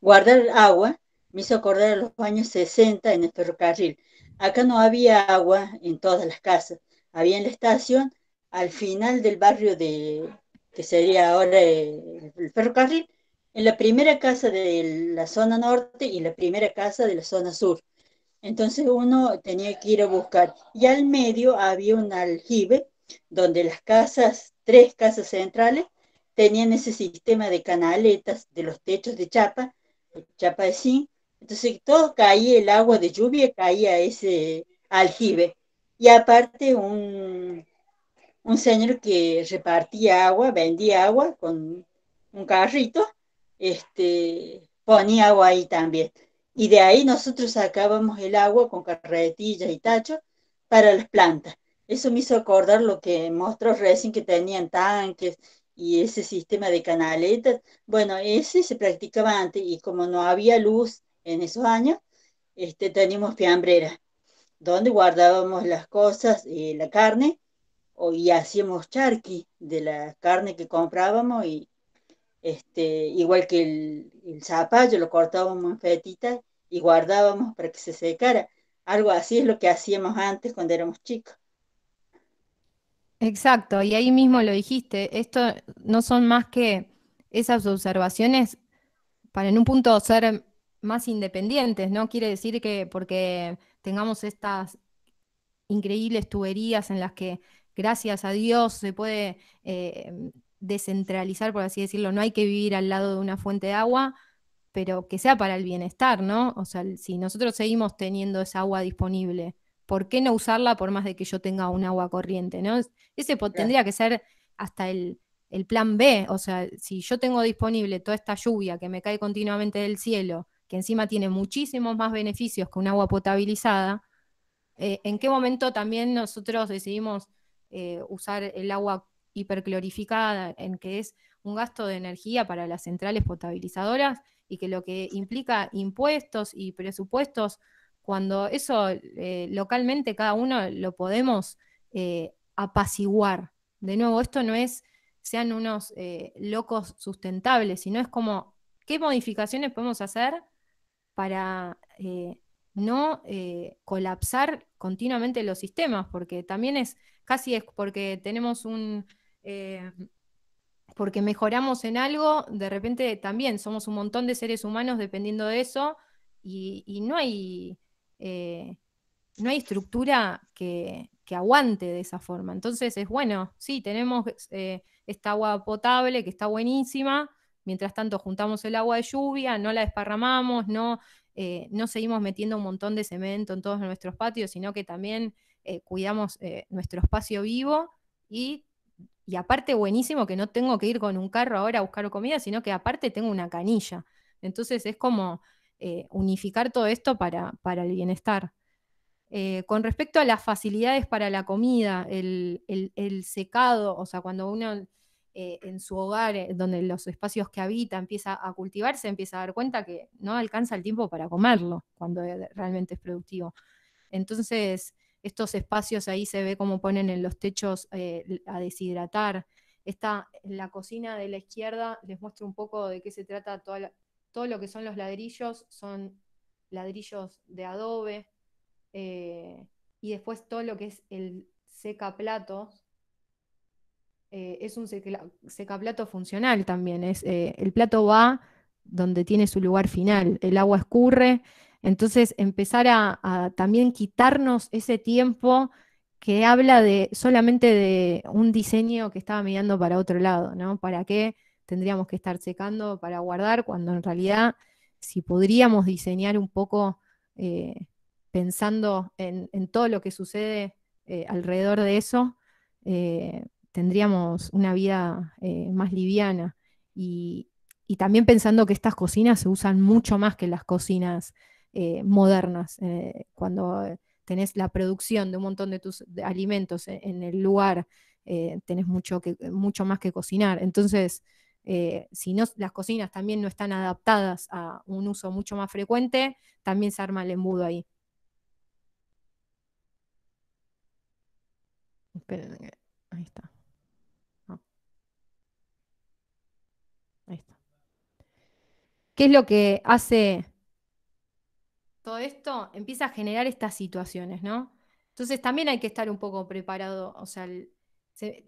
C: guardar agua me hizo acordar a los años 60 en el ferrocarril. Acá no había agua en todas las casas. Había en la estación, al final del barrio de que sería ahora el ferrocarril, en la primera casa de la zona norte y la primera casa de la zona sur. Entonces uno tenía que ir a buscar. Y al medio había un aljibe donde las casas, tres casas centrales, tenían ese sistema de canaletas de los techos de chapa, chapa de zinc. Entonces todo caía, el agua de lluvia caía a ese aljibe. Y aparte un, un señor que repartía agua, vendía agua con un carrito este, ponía agua ahí también. Y de ahí nosotros sacábamos el agua con carretillas y tachos para las plantas. Eso me hizo acordar lo que mostró recién que tenían tanques y ese sistema de canaletas. Bueno, ese se practicaba antes y como no había luz en esos años, este, teníamos fiambreras donde guardábamos las cosas, eh, la carne, y hacíamos charqui de la carne que comprábamos y este, igual que el, zapallo, lo cortábamos en fetitas y guardábamos para que se secara. Algo así es lo que hacíamos antes cuando éramos chicos.
A: Exacto, y ahí mismo lo dijiste, esto no son más que esas observaciones para en un punto ser más independientes, ¿no? Quiere decir que porque tengamos estas increíbles tuberías en las que gracias a Dios se puede eh, descentralizar, por así decirlo, no hay que vivir al lado de una fuente de agua, pero que sea para el bienestar, ¿no? O sea, si nosotros seguimos teniendo esa agua disponible, ¿por qué no usarla por más de que yo tenga un agua corriente, ¿no? Ese tendría que ser hasta el, plan B, o sea, si yo tengo disponible toda esta lluvia que me cae continuamente del cielo, que encima tiene muchísimos más beneficios que un agua potabilizada, eh, ¿en qué momento también nosotros decidimos eh, usar el agua hiperclorificada en que es un gasto de energía para las centrales potabilizadoras y que lo que implica impuestos y presupuestos, cuando eso eh, localmente cada uno lo podemos eh, apaciguar. De nuevo, esto no es sean unos eh, locos sustentables, sino es como qué modificaciones podemos hacer para no colapsar continuamente los sistemas, porque también es casi es porque tenemos un eh, porque mejoramos en algo, de repente también somos un montón de seres humanos dependiendo de eso y, no, hay, eh, no hay estructura que, aguante de esa forma. Entonces es bueno, sí, tenemos eh, esta agua potable que está buenísima, mientras tanto juntamos el agua de lluvia, no la desparramamos, no, no seguimos metiendo un montón de cemento en todos nuestros patios, sino que también cuidamos nuestro espacio vivo y y aparte buenísimo que no tengo que ir con un carro ahora a buscar comida, sino que aparte tengo una canilla. Entonces es como eh, unificar todo esto para, para el bienestar. Eh, con respecto a las facilidades para la comida, el, secado, o sea, cuando uno eh, en su hogar, donde los espacios que habita empieza a cultivarse, empieza a dar cuenta que no alcanza el tiempo para comerlo cuando realmente es productivo. Entonces, estos espacios ahí se ve cómo ponen en los techos eh, a deshidratar. Está la cocina de la izquierda, les muestro un poco de qué se trata todo lo que son los ladrillos, son ladrillos de adobe, eh, y después todo lo que es el seca plato eh, es un plato funcional también, es, el plato va donde tiene su lugar final, el agua escurre, entonces, empezar a, también quitarnos ese tiempo que habla de solamente de un diseño que estaba mirando para otro lado, ¿no? ¿Para qué tendríamos que estar secando para guardar cuando en realidad si podríamos diseñar un poco eh, pensando en, todo lo que sucede eh, alrededor de eso, eh, tendríamos una vida más liviana. y, también pensando que estas cocinas se usan mucho más que las cocinas eh, modernas. Eh, cuando eh, tenés la producción de un montón de tus alimentos e-, en, el lugar, tenés mucho, mucho más que cocinar. Entonces, si no, las cocinas también no están adaptadas a un uso mucho más frecuente, también se arma el embudo ahí. ahí está. Ah. Ahí está. ¿Qué es lo que hace todo esto, empieza a generar estas situaciones, ¿no? Entonces también hay que estar un poco preparado, o sea,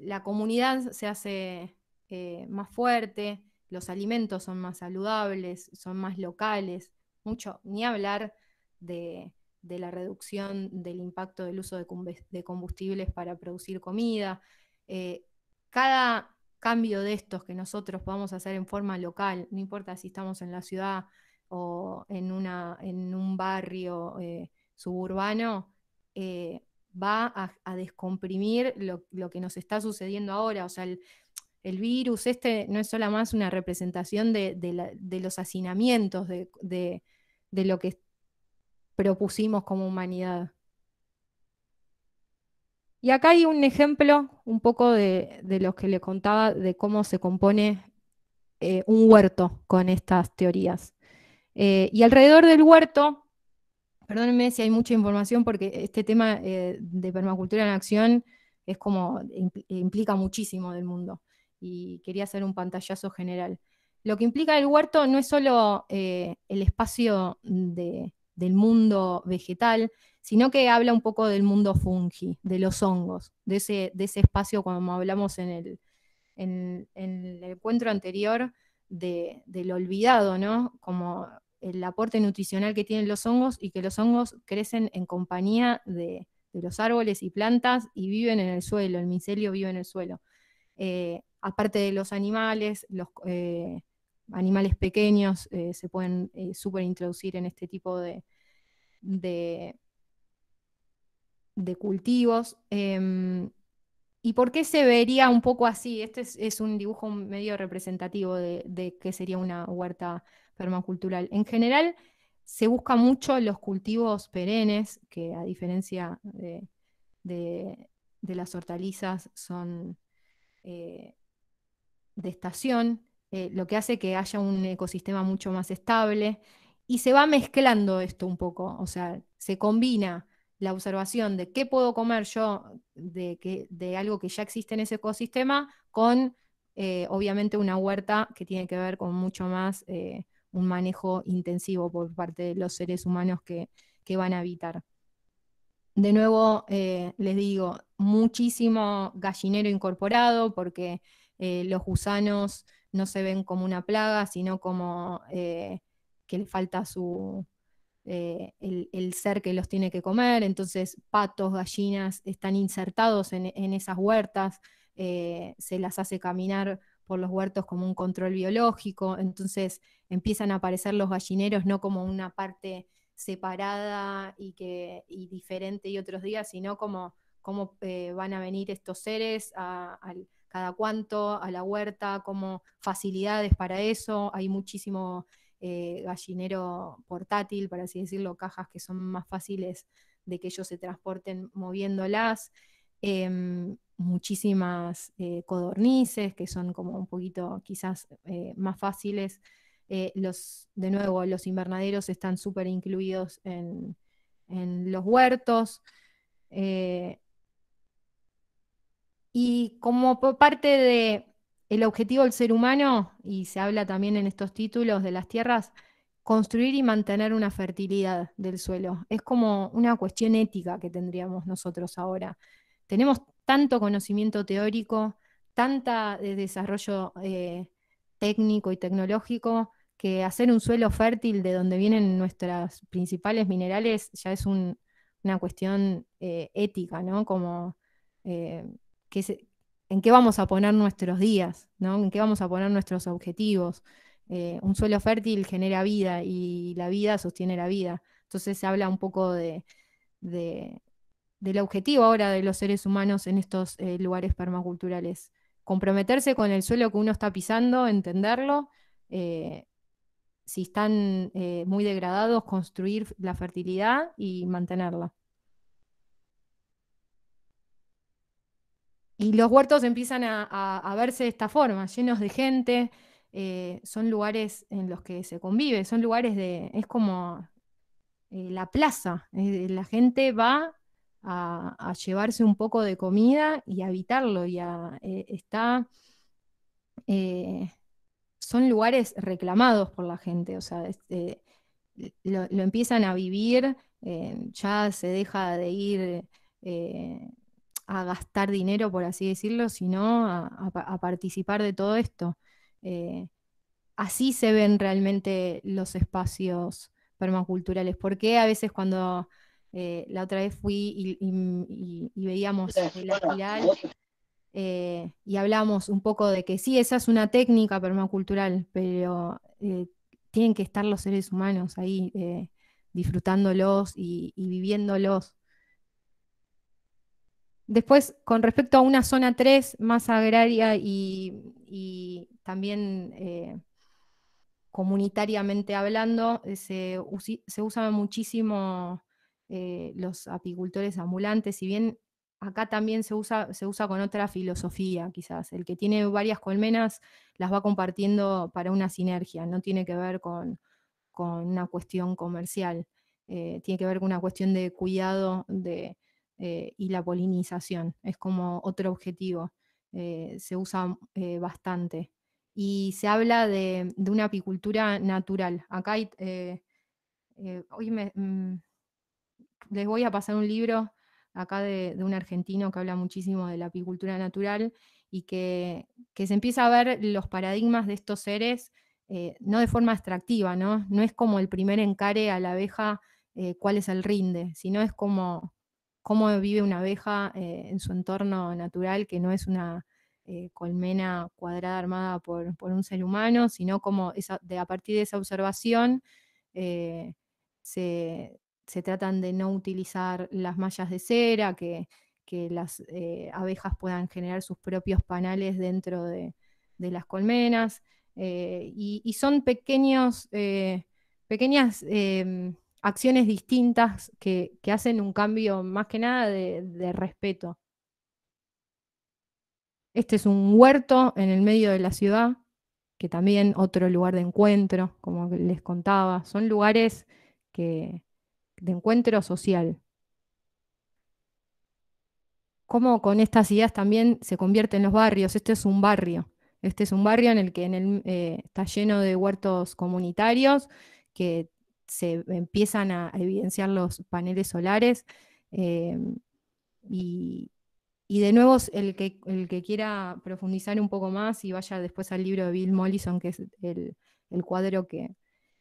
A: la comunidad se hace eh, más fuerte, los alimentos son más saludables, son más locales, mucho, ni hablar de, la reducción del impacto del uso de, combustibles para producir comida. Eh, cada cambio de estos que nosotros podamos hacer en forma local, no importa si estamos en la ciudad, o en, en un barrio eh, suburbano, eh, va a, descomprimir lo, que nos está sucediendo ahora. O sea, el, virus este no es solo más una representación de, los hacinamientos, de, lo que propusimos como humanidad. Y acá hay un ejemplo un poco de, los que le contaba de cómo se compone eh, un huerto con estas teorías. Eh, y alrededor del huerto, perdónenme si hay mucha información porque este tema eh, de permacultura en acción es como implica muchísimo del mundo y quería hacer un pantallazo general. Lo que implica el huerto no es solo eh, el espacio del mundo vegetal, sino que habla un poco del mundo fungi, de los hongos, de ese, espacio como hablamos en el encuentro anterior, de, del olvidado, ¿no? Como el aporte nutricional que tienen los hongos y que los hongos crecen en compañía de, los árboles y plantas y viven en el suelo, el micelio vive en el suelo. Eh, aparte de los animales, los eh, animales pequeños eh, se pueden súper introducir en este tipo de cultivos. Em, ¿Y por qué se vería un poco así? Este es, un dibujo medio representativo de, qué sería una huerta permacultural. En general, se busca mucho los cultivos perennes, que a diferencia de, las hortalizas son eh, de estación, eh, lo que hace que haya un ecosistema mucho más estable. Y se va mezclando esto un poco, o sea, se combina la observación de qué puedo comer yo de, que, de algo que ya existe en ese ecosistema con, eh, obviamente, una huerta que tiene que ver con mucho más eh, un manejo intensivo por parte de los seres humanos que, van a habitar. De nuevo, eh, les digo, muchísimo gallinero incorporado porque los gusanos no se ven como una plaga, sino como que le falta su, eh, el, ser que los tiene que comer, entonces patos, gallinas están insertados en, esas huertas, eh, se las hace caminar por los huertos como un control biológico, entonces empiezan a aparecer los gallineros no como una parte separada y, que, diferente y otros días, sino como cómo eh, van a venir estos seres a, a, cada cuánto, a la huerta, como facilidades para eso, hay muchísimo eh, gallinero portátil, para así decirlo, cajas que son más fáciles de que ellos se transporten moviéndolas, em, muchísimas eh, codornices que son como un poquito quizás eh, más fáciles. los, de nuevo, los invernaderos están súper incluidos en, en, los huertos. y como parte de el objetivo del ser humano, y se habla también en estos títulos de las tierras, construir y mantener una fertilidad del suelo. Es como una cuestión ética que tendríamos nosotros ahora. Tenemos tanto conocimiento teórico, tanta de desarrollo eh, técnico y tecnológico, que hacer un suelo fértil de donde vienen nuestras principales minerales ya es una cuestión eh, ética, ¿no? Como eh, que, en qué vamos a poner nuestros días, en qué vamos a poner nuestros objetivos. Eh, un suelo fértil genera vida y la vida sostiene la vida. Entonces se habla un poco de, del objetivo ahora de los seres humanos en estos eh, lugares permaculturales. Comprometerse con el suelo que uno está pisando, entenderlo. Eh, si están muy degradados, construir la fertilidad y mantenerla. Y los huertos empiezan a, verse de esta forma, llenos de gente, eh, son lugares en los que se convive, son lugares de, es como eh, la plaza, la gente va a, llevarse un poco de comida y a habitarlo, eh, está, son lugares reclamados por la gente, o sea, este, lo, empiezan a vivir, ya se deja de ir a gastar dinero, por así decirlo, sino a, participar de todo esto. Eh, así se ven realmente los espacios permaculturales. Porque a veces cuando eh, la otra vez fui y, veíamos el eh, y hablamos un poco de que sí, esa es una técnica permacultural, pero tienen que estar los seres humanos ahí disfrutándolos y viviéndolos. Después, con respecto a una zona 3 más agraria y, también eh, comunitariamente hablando, se, usan muchísimo eh, los apicultores ambulantes, si bien acá también se usa, se usa con otra filosofía, quizás. El que tiene varias colmenas las va compartiendo para una sinergia, no tiene que ver con, una cuestión comercial, eh, tiene que ver con una cuestión de cuidado de, eh, y la polinización. Es como otro objetivo. Eh, se usa eh, bastante. Y se habla de, una apicultura natural. Acá hoy mm, les voy a pasar un libro acá de, un argentino que habla muchísimo de la apicultura natural y que, se empieza a ver los paradigmas de estos seres, no de forma extractiva, ¿no? No es como el primer encare a la abeja cuál es el rinde, sino es como cómo vive una abeja eh, en su entorno natural, que no es una eh, colmena cuadrada armada por, un ser humano, sino como a partir de esa observación eh, se, tratan de no utilizar las mallas de cera, que, las abejas puedan generar sus propios panales dentro de, las colmenas. Y, son pequeños, pequeñas em, acciones distintas que, hacen un cambio más que nada de, respeto. Este es un huerto en el medio de la ciudad, que también otro lugar de encuentro, como les contaba. Son lugares que, de encuentro social. Cómo con estas ideas también se convierten los barrios. Este es un barrio. Este es un barrio en el que eh, está lleno de huertos comunitarios que se empiezan a evidenciar los paneles solares eh, y, de nuevo el que, el que quiera profundizar un poco más y vaya después al libro de Bill Mollison, que es el, cuadro que,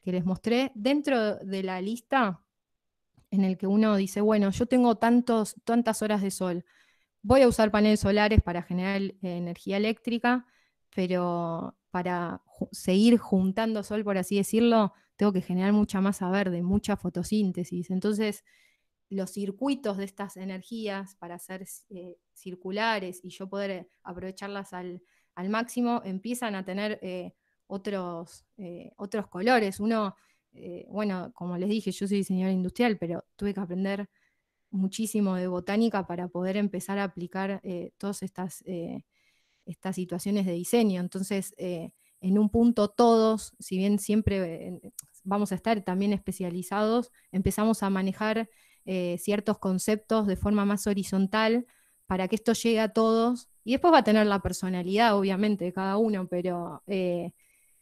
A: les mostré, dentro de la lista en el que uno dice, bueno, yo tengo tantos, tantas horas de sol, voy a usar paneles solares para generar energía eléctrica, pero para seguir juntando sol, por así decirlo, tengo que generar mucha masa verde, mucha fotosíntesis. Entonces, los circuitos de estas energías para ser eh, circulares y yo poder aprovecharlas al, máximo empiezan a tener eh, otros, eh, otros colores. Uno, bueno, como les dije, yo soy diseñador industrial, pero tuve que aprender muchísimo de botánica para poder empezar a aplicar todas estas, estas situaciones de diseño. Entonces, en un punto todos, si bien siempre, vamos a estar también especializados, empezamos a manejar eh, ciertos conceptos de forma más horizontal para que esto llegue a todos. Y después va a tener la personalidad, obviamente, de cada uno, pero eh,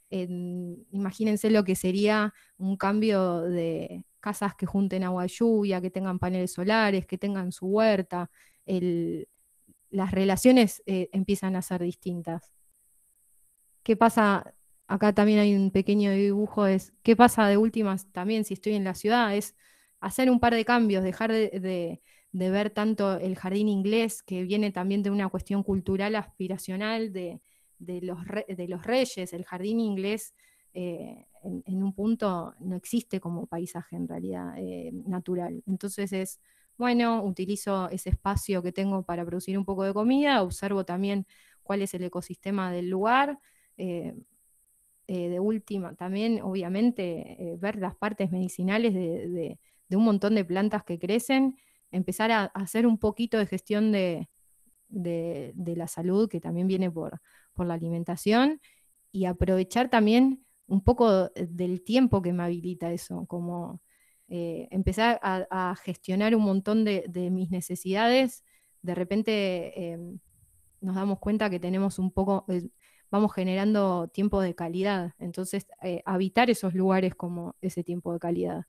A: imagínense lo que sería un cambio de casas que junten agua y lluvia, que tengan paneles solares, que tengan su huerta. las relaciones eh, empiezan a ser distintas. ¿Qué pasa acá también hay un pequeño dibujo, es qué pasa de últimas también si estoy en la ciudad, es hacer un par de cambios, dejar de, ver tanto el jardín inglés, que viene también de una cuestión cultural aspiracional de, los, reyes, el jardín inglés. Eh, en, un punto no existe como paisaje en realidad eh, natural. Entonces es, bueno, utilizo ese espacio que tengo para producir un poco de comida, observo también cuál es el ecosistema del lugar, eh, eh, de última, también obviamente eh, ver las partes medicinales de, un montón de plantas que crecen, empezar a, hacer un poquito de gestión de, la salud que también viene por, por la alimentación y aprovechar también un poco del tiempo que me habilita eso, como eh, empezar a, gestionar un montón de, mis necesidades. De repente nos damos cuenta que tenemos un poco, vamos generando tiempo de calidad. Entonces, eh, habitar esos lugares como ese tiempo de calidad.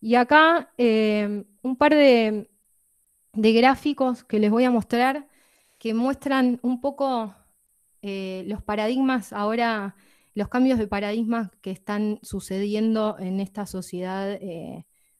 A: Y acá eh, un par de, gráficos que les voy a mostrar que muestran un poco eh, los paradigmas ahora, los cambios de paradigmas que están sucediendo en esta sociedad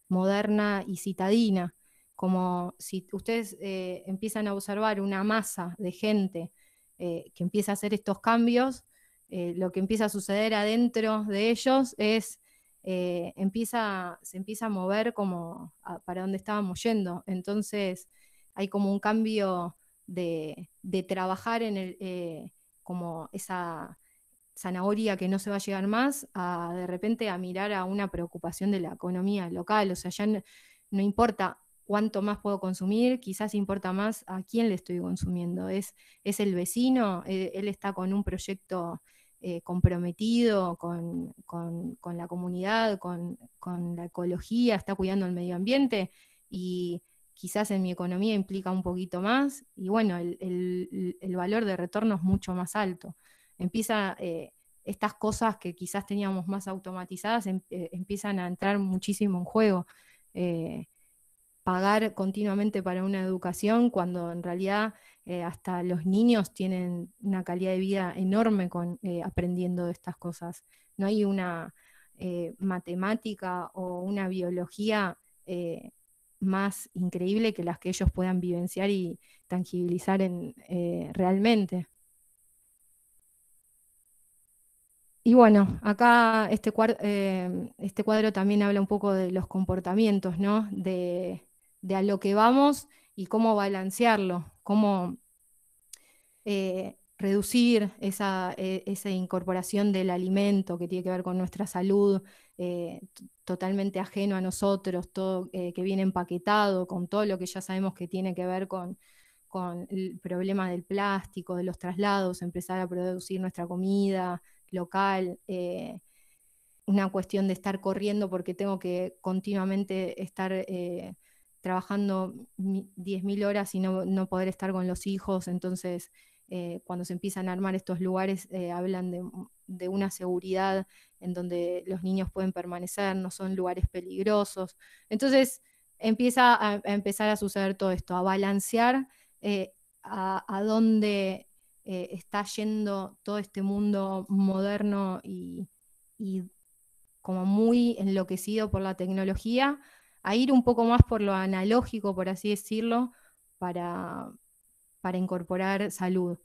A: moderna y citadina como si ustedes eh, empiezan a observar una masa de gente eh, que empieza a hacer estos cambios, eh, lo que empieza a suceder adentro de ellos es, empieza, se empieza a mover como para donde estábamos yendo. Entonces hay como un cambio de, trabajar en el, como esa zanahoria que no se va a llegar más, a de repente a mirar a una preocupación de la economía local. O sea, ya no importa cuánto más puedo consumir, quizás importa más a quién le estoy consumiendo. ¿Es, es el vecino? Eh, ¿Él está con un proyecto eh, comprometido con, la comunidad, con, la ecología, está cuidando el medio ambiente? Y quizás en mi economía implica un poquito más. Y bueno, el, valor de retorno es mucho más alto. Empieza... Eh, estas cosas que quizás teníamos más automatizadas em, empiezan a entrar muchísimo en juego pagar continuamente para una educación cuando en realidad eh, hasta los niños tienen una calidad de vida enorme eh, aprendiendo de estas cosas. No hay una eh, matemática o una biología más increíble que las que ellos puedan vivenciar y tangibilizar en, realmente. Y bueno, acá este, cuadro, este cuadro también habla un poco de los comportamientos, ¿no? De de a lo que vamos y cómo balancearlo, cómo eh, reducir e, esa, incorporación del alimento que tiene que ver con nuestra salud, eh, totalmente ajeno a nosotros, todo eh, que viene empaquetado con todo lo que ya sabemos que tiene que ver con, el problema del plástico, de los traslados, empezar a producir nuestra comida local una cuestión de estar corriendo porque tengo que continuamente estar trabajando 10.000 horas y no, poder estar con los hijos. Entonces, eh, cuando se empiezan a armar estos lugares, eh, hablan mm, de, una seguridad en donde los niños pueden permanecer, no son lugares peligrosos. Entonces, empieza a, empezar a suceder todo esto, a balancear eh, a, a, dónde está yendo todo este mundo moderno y, y como muy enloquecido por la tecnología a ir un poco más por lo analógico, por así decirlo, para, incorporar salud.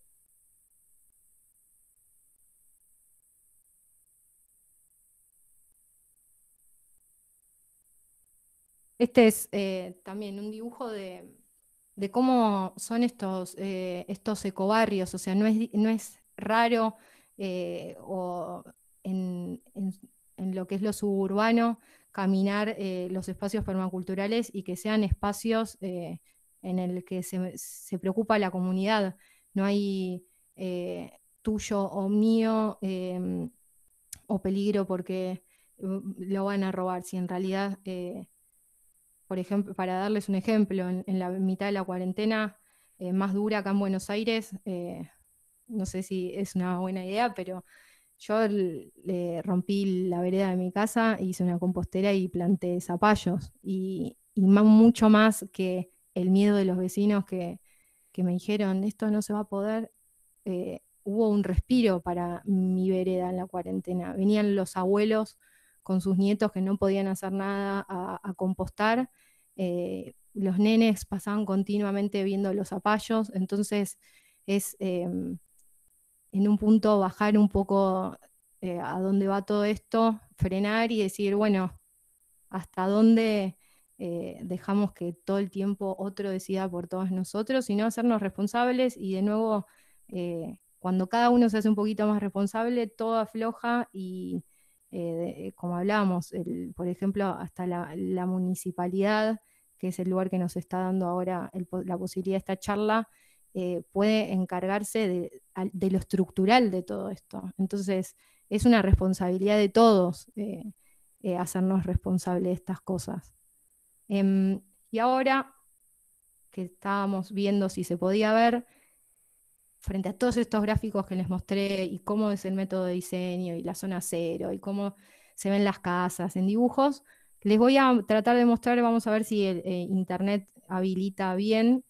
A: Este es eh, también un dibujo de, cómo son estos, eh, estos ecobarrios, o sea, no es, raro eh, en, lo que es lo suburbano caminar eh, los espacios permaculturales y que sean espacios eh, en el que se, se, preocupa la comunidad. No hay eh, tuyo o mío em, o peligro porque mm, lo van a robar, si en realidad, por ejemplo, para darles un ejemplo, en, la mitad de la cuarentena más dura acá en Buenos Aires, no sé si es una buena idea, pero yo le rompí la vereda de mi casa, hice una compostera y planté zapallos. Y, mucho más que el miedo de los vecinos que, me dijeron, esto no se va a poder, eh, hubo un respiro para mi vereda en la cuarentena. Venían los abuelos con sus nietos que no podían hacer nada a, compostar. Eh, los nenes pasaban continuamente viendo los zapallos, entonces es em, en un punto bajar un poco eh, a dónde va todo esto, frenar y decir, bueno, hasta dónde eh, dejamos que todo el tiempo otro decida por todos nosotros, sino hacernos responsables y de nuevo, eh, cuando cada uno se hace un poquito más responsable, todo afloja y, como hablábamos, por ejemplo, hasta la, municipalidad, que es el lugar que nos está dando ahora la posibilidad de esta charla, eh, puede encargarse de, lo estructural de todo esto. Entonces, es una responsabilidad de todos eh, eh, hacernos responsables de estas cosas. Em, y ahora que estábamos viendo si se podía ver, frente a todos estos gráficos que les mostré y cómo es el método de diseño y la zona cero y cómo se ven las casas en dibujos, les voy a tratar de mostrar, vamos a ver si el, Internet habilita bien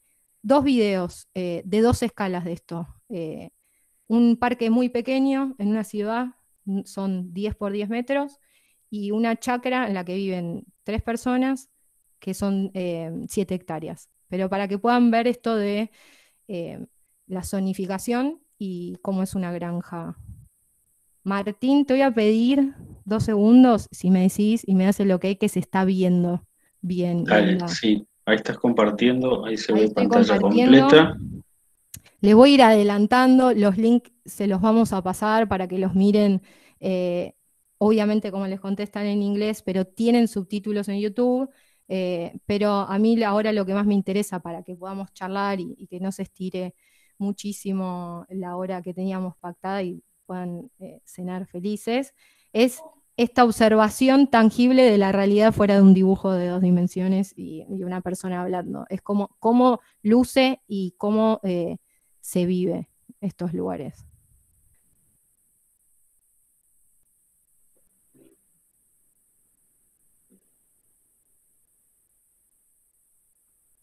A: dos videos eh, de dos escalas de esto. Eh, un parque muy pequeño en una ciudad, son 10 por 10 metros, y una chacra en la que viven tres personas, que son 7 eh, hectáreas. Pero para que puedan ver esto de la zonificación y cómo es una granja. Martín, te voy a pedir dos segundos si me decís y me lo que hay que se está viendo bien. sí.
B: Ahí estás compartiendo, ahí se ve pantalla completa.
A: Les voy a ir adelantando, los links se los vamos a pasar para que los miren. Eh, obviamente, como les contestan en inglés, pero tienen subtítulos en YouTube. Eh, pero a mí ahora lo que más me interesa para que podamos charlar y, que no se estire muchísimo la hora que teníamos pactada y puedan eh, cenar felices es esta observación tangible de la realidad fuera de un dibujo de dos dimensiones y, una persona hablando. Es como cómo luce y cómo eh, se vive estos lugares.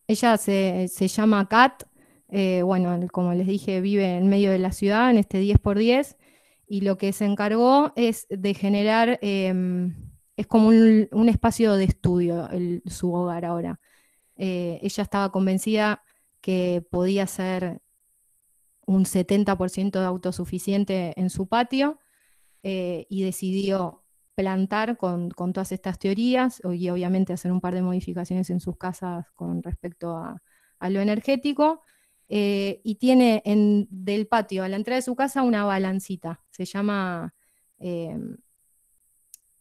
A: Ella se, llama Kat, eh, bueno, como les dije, vive en medio de la ciudad, en este 10x10, y lo que se encargó es de generar, em, es como un, espacio de estudio su hogar ahora. Eh, ella estaba convencida que podía ser un 70% de autosuficiente en su patio eh, y decidió plantar con, todas estas teorías y obviamente hacer un par de modificaciones en sus casas con respecto a lo energético eh, y tiene en, del patio a la entrada de su casa una balancita. Se llama. Eh,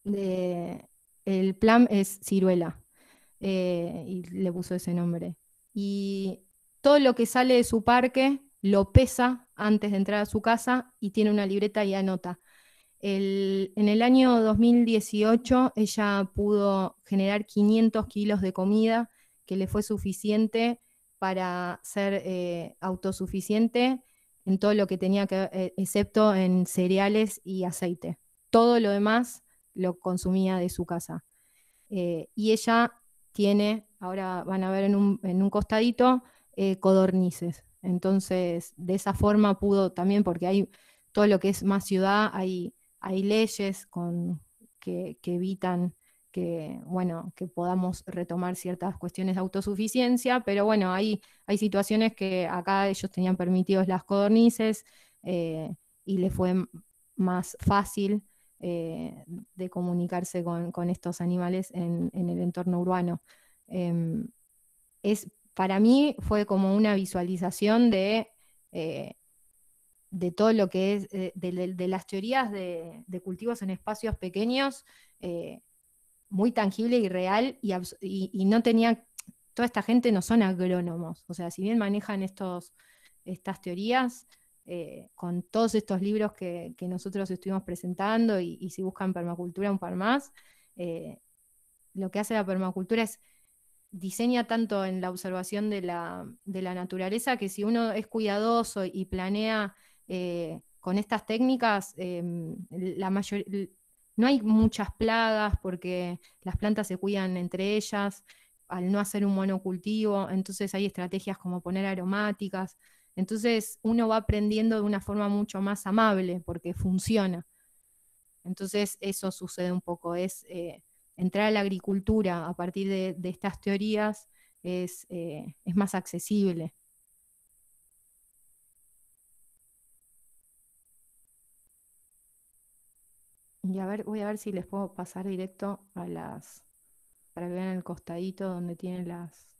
A: el plan es ciruela. Eh, y le puso ese nombre. Y todo lo que sale de su parque lo pesa antes de entrar a su casa y tiene una libreta y anota. en el año 2018 ella pudo generar 500 kilos de comida que le fue suficiente para ser eh, autosuficiente en todo lo que tenía que, eh, excepto en cereales y aceite. Todo lo demás lo consumía de su casa. Eh, y ella tiene, ahora van a ver en un, costadito, codornices. Entonces, de esa forma pudo también, porque hay todo lo que es más ciudad, hay, hay leyes con, que, que evitan que, bueno, que podamos retomar ciertas cuestiones de autosuficiencia, pero bueno, hay, hay situaciones que acá ellos tenían permitidos las codornices eh, y les fue más fácil eh, de comunicarse con, estos animales en, el entorno urbano. Em, es, para mí fue como una visualización de eh, de todo lo que es, de, las teorías de, cultivos en espacios pequeños, muy tangible y real y, y, no tenía, toda esta gente no son agrónomos, o sea, si bien manejan estos, estas teorías, eh, con todos estos libros que, nosotros estuvimos presentando y, si buscan permacultura un par más, eh, lo que hace la permacultura es diseña tanto en la observación de la, naturaleza que si uno es cuidadoso y planea eh, con estas técnicas, la mayoría, no hay muchas plagas porque las plantas se cuidan entre ellas al no hacer un monocultivo, entonces hay estrategias como poner aromáticas, entonces uno va aprendiendo de una forma mucho más amable porque funciona. Entonces eso sucede un poco, es eh, entrar a la agricultura a partir de, estas teorías es eh, más accesible. Y a ver, voy a ver si les puedo pasar directo a las, para que vean el costadito donde tienen las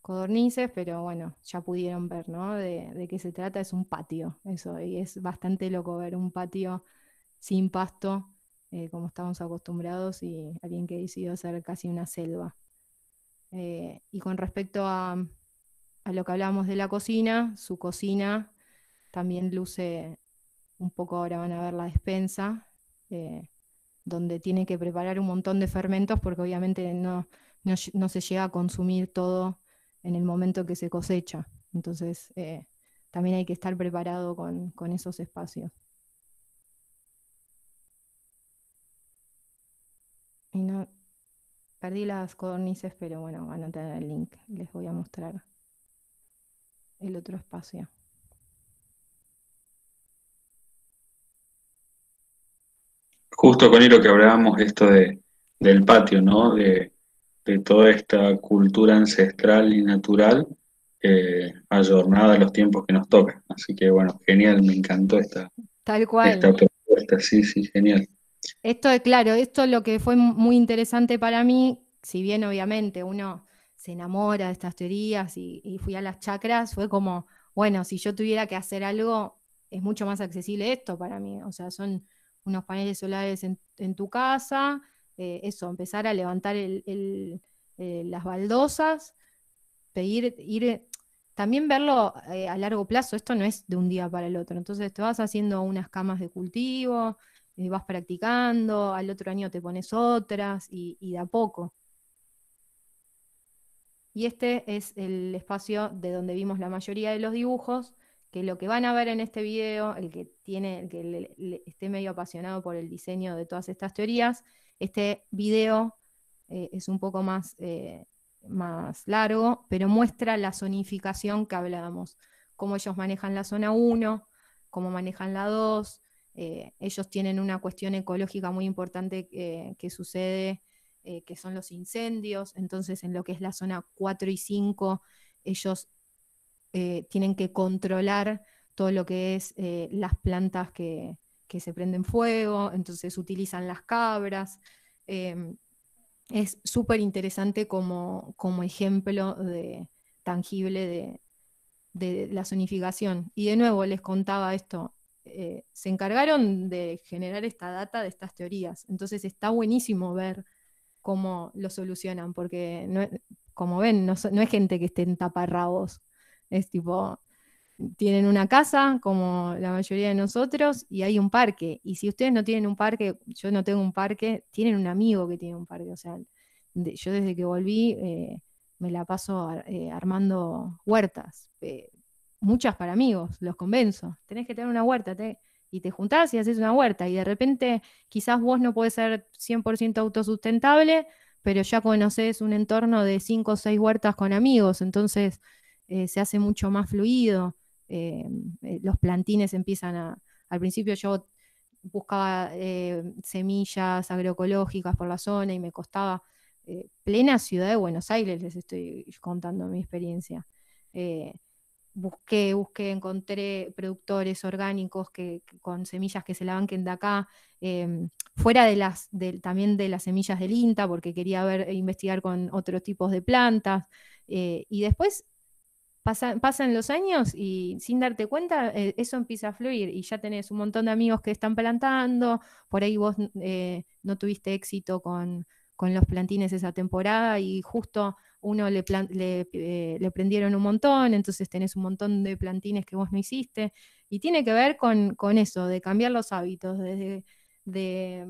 A: codornices, pero bueno, ya pudieron ver, ¿no? De, qué se trata, es un patio, eso, y es bastante loco ver un patio sin pasto, eh, como estamos acostumbrados, y alguien que decidió hacer casi una selva. Eh, y con respecto a, a lo que hablábamos de la cocina, su cocina también luce un poco, ahora van a ver la despensa, eh, donde tiene que preparar un montón de fermentos porque obviamente no, no, se llega a consumir todo en el momento que se cosecha. Entonces eh, también hay que estar preparado con, esos espacios. Y no, perdí las cornices, pero bueno, van a tener el link. Les voy a mostrar el otro espacio.
B: justo con lo que hablábamos esto de, del patio, ¿no? De, toda esta cultura ancestral y natural eh, ayornada a los tiempos que nos toca. Así que bueno, genial, me encantó esta,
A: Tal cual. esta
B: propuesta, sí, sí, genial.
A: Esto es claro, esto lo que fue muy interesante para mí, si bien obviamente uno se enamora de estas teorías y, y fui a las chacras, fue como, bueno, si yo tuviera que hacer algo, es mucho más accesible esto para mí. O sea, son unos paneles solares en, tu casa, eh, eso, empezar a levantar eh, las baldosas, pedir, ir, eh, también verlo a largo plazo, esto no es de un día para el otro, entonces te vas haciendo unas camas de cultivo, vas practicando, al otro año te pones otras y, y de a poco. Y este es el espacio de donde vimos la mayoría de los dibujos, que lo que van a ver en este video, el que, tiene, que esté medio apasionado por el diseño de todas estas teorías, este video eh, es un poco más, eh, más largo, pero muestra la zonificación que hablábamos, cómo ellos manejan la zona 1, cómo manejan la 2, eh, ellos tienen una cuestión ecológica muy importante que sucede, que son los incendios, entonces en lo que es la zona 4 y 5, ellos eh, tienen que controlar todo lo que es eh, las plantas que, que, se prenden fuego, entonces utilizan las cabras. Em, es súper interesante como, ejemplo de, tangible de, la zonificación. Y de nuevo les contaba esto, eh, se encargaron de generar esta data de estas teorías, entonces está buenísimo ver cómo lo solucionan, porque como ven, no, es gente que esté en taparrabos es tipo, tienen una casa, como la mayoría de nosotros, y hay un parque. Y si ustedes no tienen un parque, yo no tengo un parque, tienen un amigo que tiene un parque. O sea, yo desde que volví eh, me la paso eh, armando huertas, eh, muchas para amigos, los convenzo. Tenés que tener una huerta y te juntás y haces una huerta. Y de repente, quizás vos no podés ser 100% autosustentable, pero ya conoces un entorno de 5 o 6 huertas con amigos. Entonces eh, se hace mucho más fluido, eh, eh, los plantines empiezan a... Al principio yo buscaba semillas agroecológicas por la zona y me costaba plena ciudad de Buenos Aires, les estoy contando mi experiencia. busqué, busqué, encontré productores orgánicos que, con semillas que se la banquen de acá, em, fuera de las, también de las semillas del INTA, porque quería ver, investigar con otros tipos de plantas. y después Pasan, los años y sin darte cuenta, eh, eso empieza a fluir y ya tenés un montón de amigos que están plantando, por ahí vos eh, no tuviste éxito con, los plantines esa temporada y justo uno le, eh, le, prendieron un montón, entonces tenés un montón de plantines que vos no hiciste. Y tiene que ver con, con eso, de cambiar los hábitos, desde de,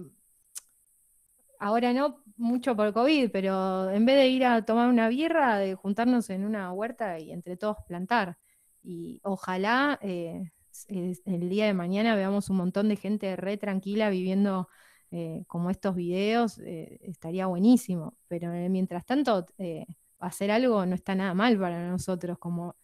A: ahora no mucho por COVID, pero en vez de ir a tomar una birra, de juntarnos en una huerta y entre todos plantar. Y ojalá eh, el día de mañana veamos un montón de gente re tranquila viviendo eh, como estos videos, eh, estaría buenísimo. Pero mientras tanto, hacer algo no está nada mal para nosotros, como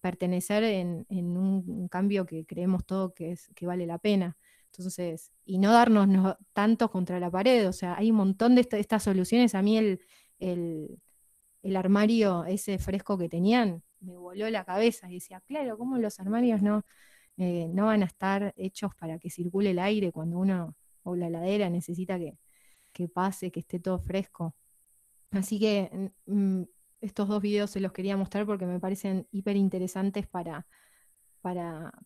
A: pertenecer en, un, cambio que creemos todo que, es, que vale la pena. Entonces, y no darnos tanto contra la pared, o sea, hay un montón de, estas soluciones. A mí el, armario ese fresco que tenían me voló la cabeza y decía, claro, ¿cómo los armarios no, eh, van a estar hechos para que circule el aire cuando uno o la ladera necesita que, pase, que esté todo fresco? Así que mm, mm, estos dos videos se los quería mostrar porque me parecen hiper interesantes para,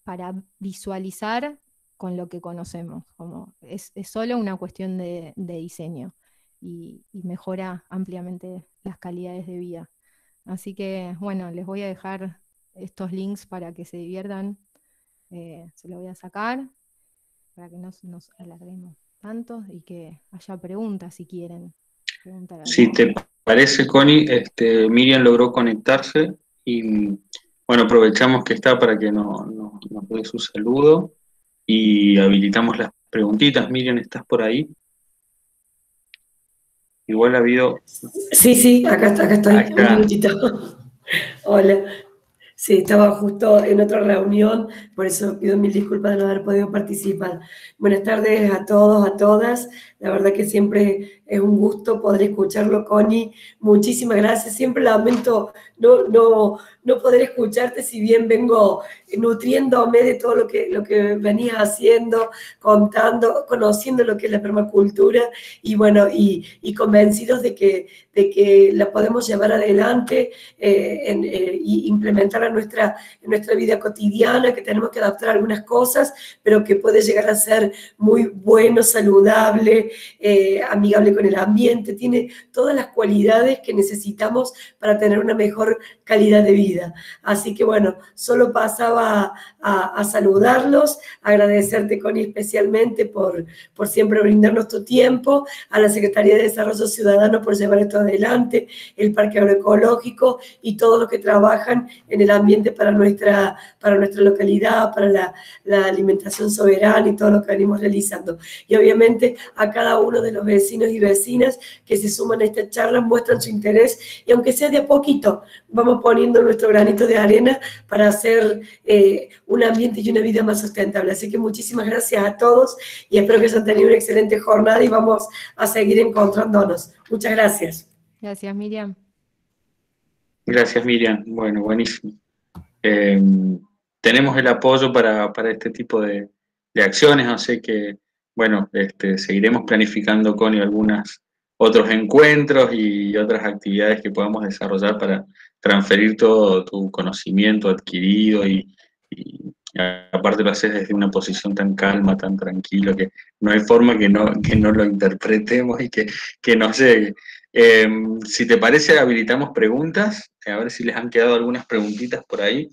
A: para visualizar con lo que conocemos. Como es, solo una cuestión de, diseño y, mejora ampliamente las calidades de vida. Así que, bueno, les voy a dejar estos links para que se diviertan. Eh, se los voy a sacar para que no nos alarguemos tanto y que haya preguntas si quieren. si te
B: parece, Connie, este, Miriam logró conectarse y, bueno, aprovechamos que está para que nos no, dé su saludo y habilitamos las preguntitas. Miriam, ¿estás por ahí? Igual ha habido...
D: Sí, sí, acá, acá estoy. Hola. Sí, estaba justo en otra reunión, por eso pido mil disculpas de no haber podido participar. Buenas tardes a todos, a todas. La verdad que siempre es un gusto poder escucharlo, Connie. Muchísimas gracias. Siempre lamento no, poder escucharte, si bien vengo nutriéndome de todo lo que, lo que venías haciendo, contando, conociendo lo que es la permacultura y bueno, y, convencidos de que, de que la podemos llevar adelante e implementar a nuestra, en nuestra vida cotidiana, que tenemos que adaptar algunas cosas, pero que puede llegar a ser muy bueno, saludable, eh, amigable con el ambiente, tiene todas las cualidades que necesitamos para tener una mejor calidad de vida. Así que bueno, solo pasaba a, saludarlos, agradecerte Connie especialmente por, por siempre brindarnos tu tiempo, a la Secretaría de Desarrollo Ciudadano por llevar esto adelante, el Parque Agroecológico y todos los que trabajan en el ambiente para nuestra, para nuestra localidad, para la, la alimentación soberana y todo lo que venimos realizando. Y obviamente acá cada uno de los vecinos y vecinas que se suman a esta charla, muestran su interés y aunque sea de a poquito, vamos poniendo nuestro granito de arena para hacer eh, un ambiente y una vida más sustentable. Así que muchísimas gracias a todos y espero que hayan tenido una excelente jornada y vamos a seguir encontrándonos. Muchas gracias.
A: Gracias, Miriam.
B: Gracias, Miriam. Bueno, buenísimo. Eh, tenemos el apoyo para, este tipo de, de acciones, así que bueno, este, seguiremos planificando con algunos otros encuentros y otras actividades que podamos desarrollar para transferir todo tu conocimiento adquirido y, aparte lo haces desde una posición tan calma, tan tranquila, que no hay forma que no, no lo interpretemos y que, no llegue. Em, si te parece, habilitamos preguntas, a ver si les han quedado algunas preguntitas por ahí.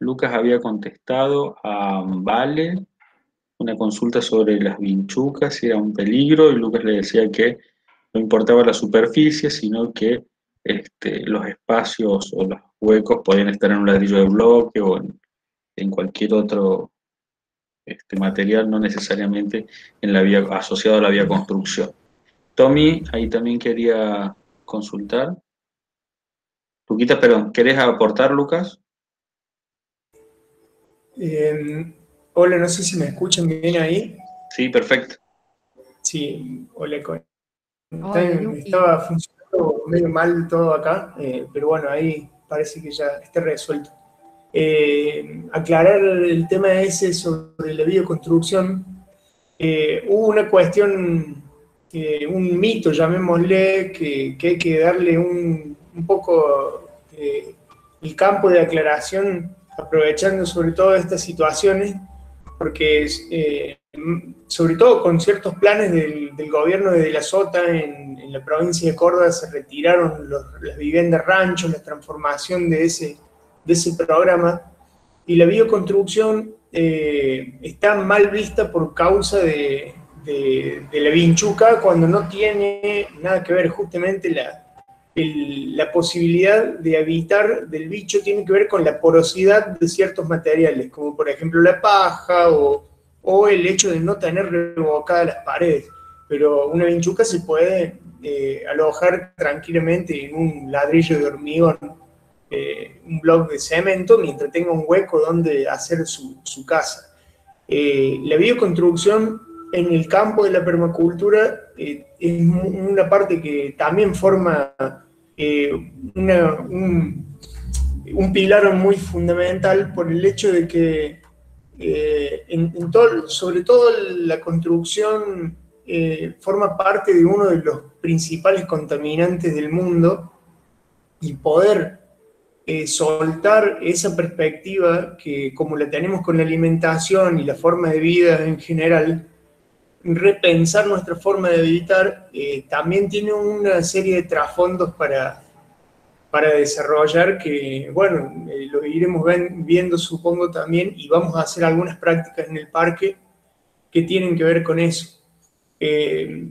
B: Lucas había contestado a Vale una consulta sobre las vinchucas, si era un peligro, y Lucas le decía que no importaba la superficie, sino que este, los espacios o los huecos podían estar en un ladrillo de bloque o en, cualquier otro este, material, no necesariamente en la vía, asociado a la vía construcción. Tommy, ahí también quería consultar. Luquita, perdón, ¿querés aportar, Lucas?
E: hola, em, no sé si me escuchan bien ahí. Sí, perfecto. Sí, hola, estaba funcionando medio mal todo acá, eh, pero bueno, ahí parece que ya está resuelto. Em, aclarar el tema ese sobre la bioconstrucción. Eh, hubo una cuestión, un mito, llamémosle, que, hay que darle un poco eh, el campo de aclaración aprovechando sobre todo estas situaciones, porque eh, sobre todo con ciertos planes del, gobierno de, La Sota en, la provincia de Córdoba se retiraron las viviendas ranchos, la transformación de ese, de ese programa, y la bioconstrucción eh, está mal vista por causa de, de la vinchuca cuando no tiene nada que ver justamente la la posibilidad de habitar del bicho tiene que ver con la porosidad de ciertos materiales, como por ejemplo la paja o, el hecho de no tener revocadas las paredes. Pero una vinchuca se puede eh, alojar tranquilamente en un ladrillo de hormigón, eh, un bloque de cemento, mientras tenga un hueco donde hacer su, casa. Eh, la bioconstrucción en el campo de la permacultura eh, es una parte que también forma eh, un, pilar muy fundamental por el hecho de que eh, sobre todo la construcción forma parte de uno de los principales contaminantes del mundo y poder soltar esa perspectiva que como la tenemos con la alimentación y la forma de vida en general, repensar nuestra forma de editar eh, también tiene una serie de trasfondos para, para desarrollar que, bueno, eh, lo iremos viendo supongo también y vamos a hacer algunas prácticas en el parque que tienen que ver con eso. Eh,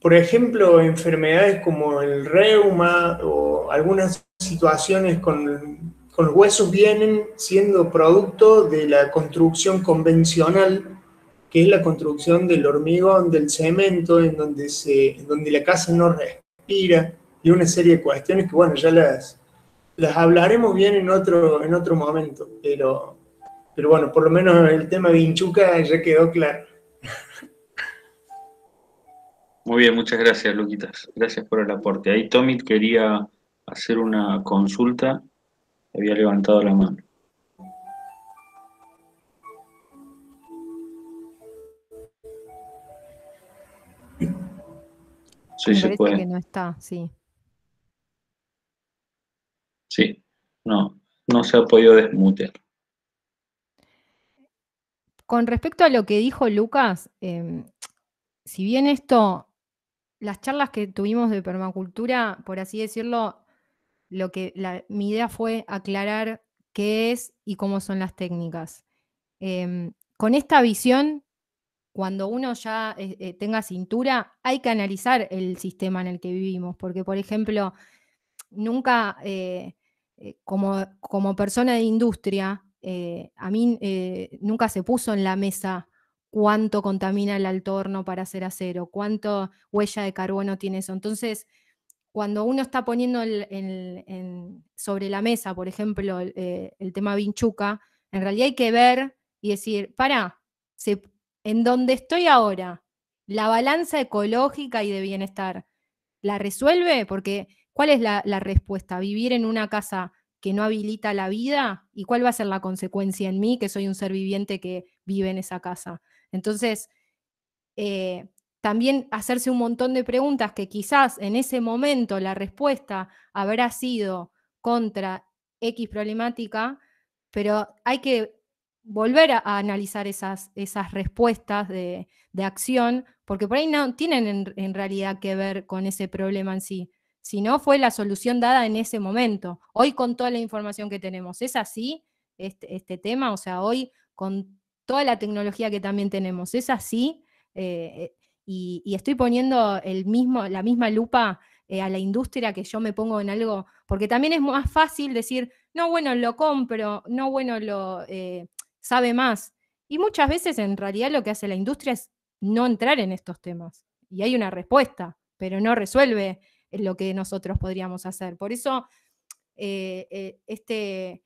E: por ejemplo, enfermedades como el reuma o algunas situaciones con, con los huesos vienen siendo producto de la construcción convencional que es la construcción del hormigón, del cemento, en donde, se, en donde la casa no respira, y una serie de cuestiones que, bueno, ya las, las hablaremos bien en otro, en otro momento, pero, pero bueno, por lo menos el tema de Inchuca ya quedó claro.
B: Muy bien, muchas gracias, Luquitas. Gracias por el aporte. Ahí Tomit quería hacer una consulta, había levantado la mano.
A: Sí, se puede. Que no está, sí.
B: Sí, no, no se ha podido desmutear.
A: Con respecto a lo que dijo Lucas, em, si bien esto, las charlas que tuvimos de permacultura, por así decirlo, lo que mi idea fue aclarar qué es y cómo son las técnicas. Em, con esta visión cuando uno ya eh, eh, tenga cintura, hay que analizar el sistema en el que vivimos, porque, por ejemplo, nunca eh, como, como, persona de industria, a mí nunca se puso en la mesa cuánto contamina el altorno para hacer acero, cuánto huella de carbono tiene eso. Entonces, cuando uno está poniendo sobre la mesa, por ejemplo, el, tema vinchuca, en realidad hay que ver y decir, para, se, en donde estoy ahora, la balanza ecológica y de bienestar, ¿la resuelve? Porque, ¿cuál es la, respuesta? ¿Vivir en una casa que no habilita la vida? ¿Y cuál va a ser la consecuencia en mí, que soy un ser viviente que vive en esa casa? Entonces, eh, también hacerse un montón de preguntas que quizás en ese momento la respuesta habrá sido contra X problemática, pero hay que volver a, analizar esas, esas respuestas de, acción, porque por ahí no tienen en, realidad que ver con ese problema en sí, sino fue la solución dada en ese momento. Hoy con toda la información que tenemos, ¿es así este, este tema? O sea, hoy con toda la tecnología que también tenemos, ¿es así? Eh, y, estoy poniendo el mismo, la misma lupa eh, a la industria que yo me pongo en algo, porque también es más fácil decir, no, bueno, lo compro, no, bueno, lo... Eh, sabe más. Y muchas veces en realidad lo que hace la industria es no entrar en estos temas. Y hay una respuesta, pero no resuelve lo que nosotros podríamos hacer. Por eso, eh, eh, este,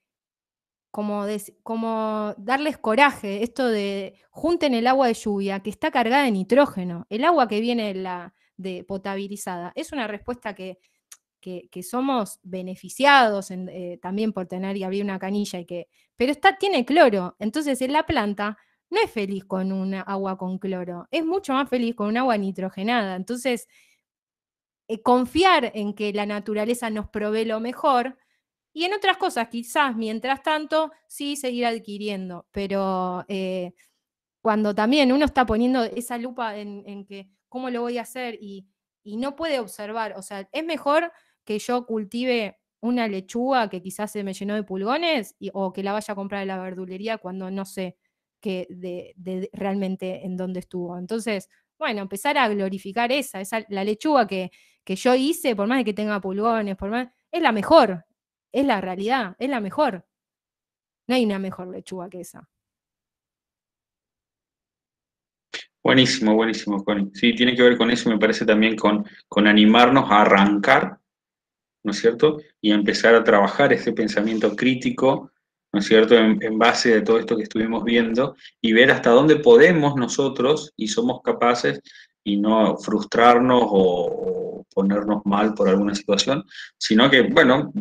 A: como, como, darles coraje, esto de junten el agua de lluvia que está cargada de nitrógeno, el agua que viene la, de potabilizada, es una respuesta que que, somos beneficiados eh, también por tener y abrir una canilla y que, pero tiene cloro, entonces la planta no es feliz con un agua con cloro, es mucho más feliz con un agua nitrogenada. Entonces, eh, confiar en que la naturaleza nos provee lo mejor y en otras cosas quizás, mientras tanto, sí seguir adquiriendo, pero eh, cuando también uno está poniendo esa lupa en, que cómo lo voy a hacer y, y no puede observar, o sea, es mejor que yo cultive una lechuga que quizás se me llenó de pulgones y, o que la vaya a comprar en la verdulería cuando no sé que de, realmente en dónde estuvo. Entonces, bueno, empezar a glorificar esa, esa la lechuga que, que yo hice, por más de que tenga pulgones, por más, es la mejor, es la realidad, es la mejor. No hay una mejor lechuga que esa.
B: Buenísimo, buenísimo, Connie. Sí, tiene que ver con eso, me parece también con, con animarnos a arrancar ¿no es cierto? Y empezar a trabajar ese pensamiento crítico, ¿no es cierto?, en, base de todo esto que estuvimos viendo y ver hasta dónde podemos nosotros y somos capaces y no frustrarnos o, ponernos mal por alguna situación, sino que, bueno,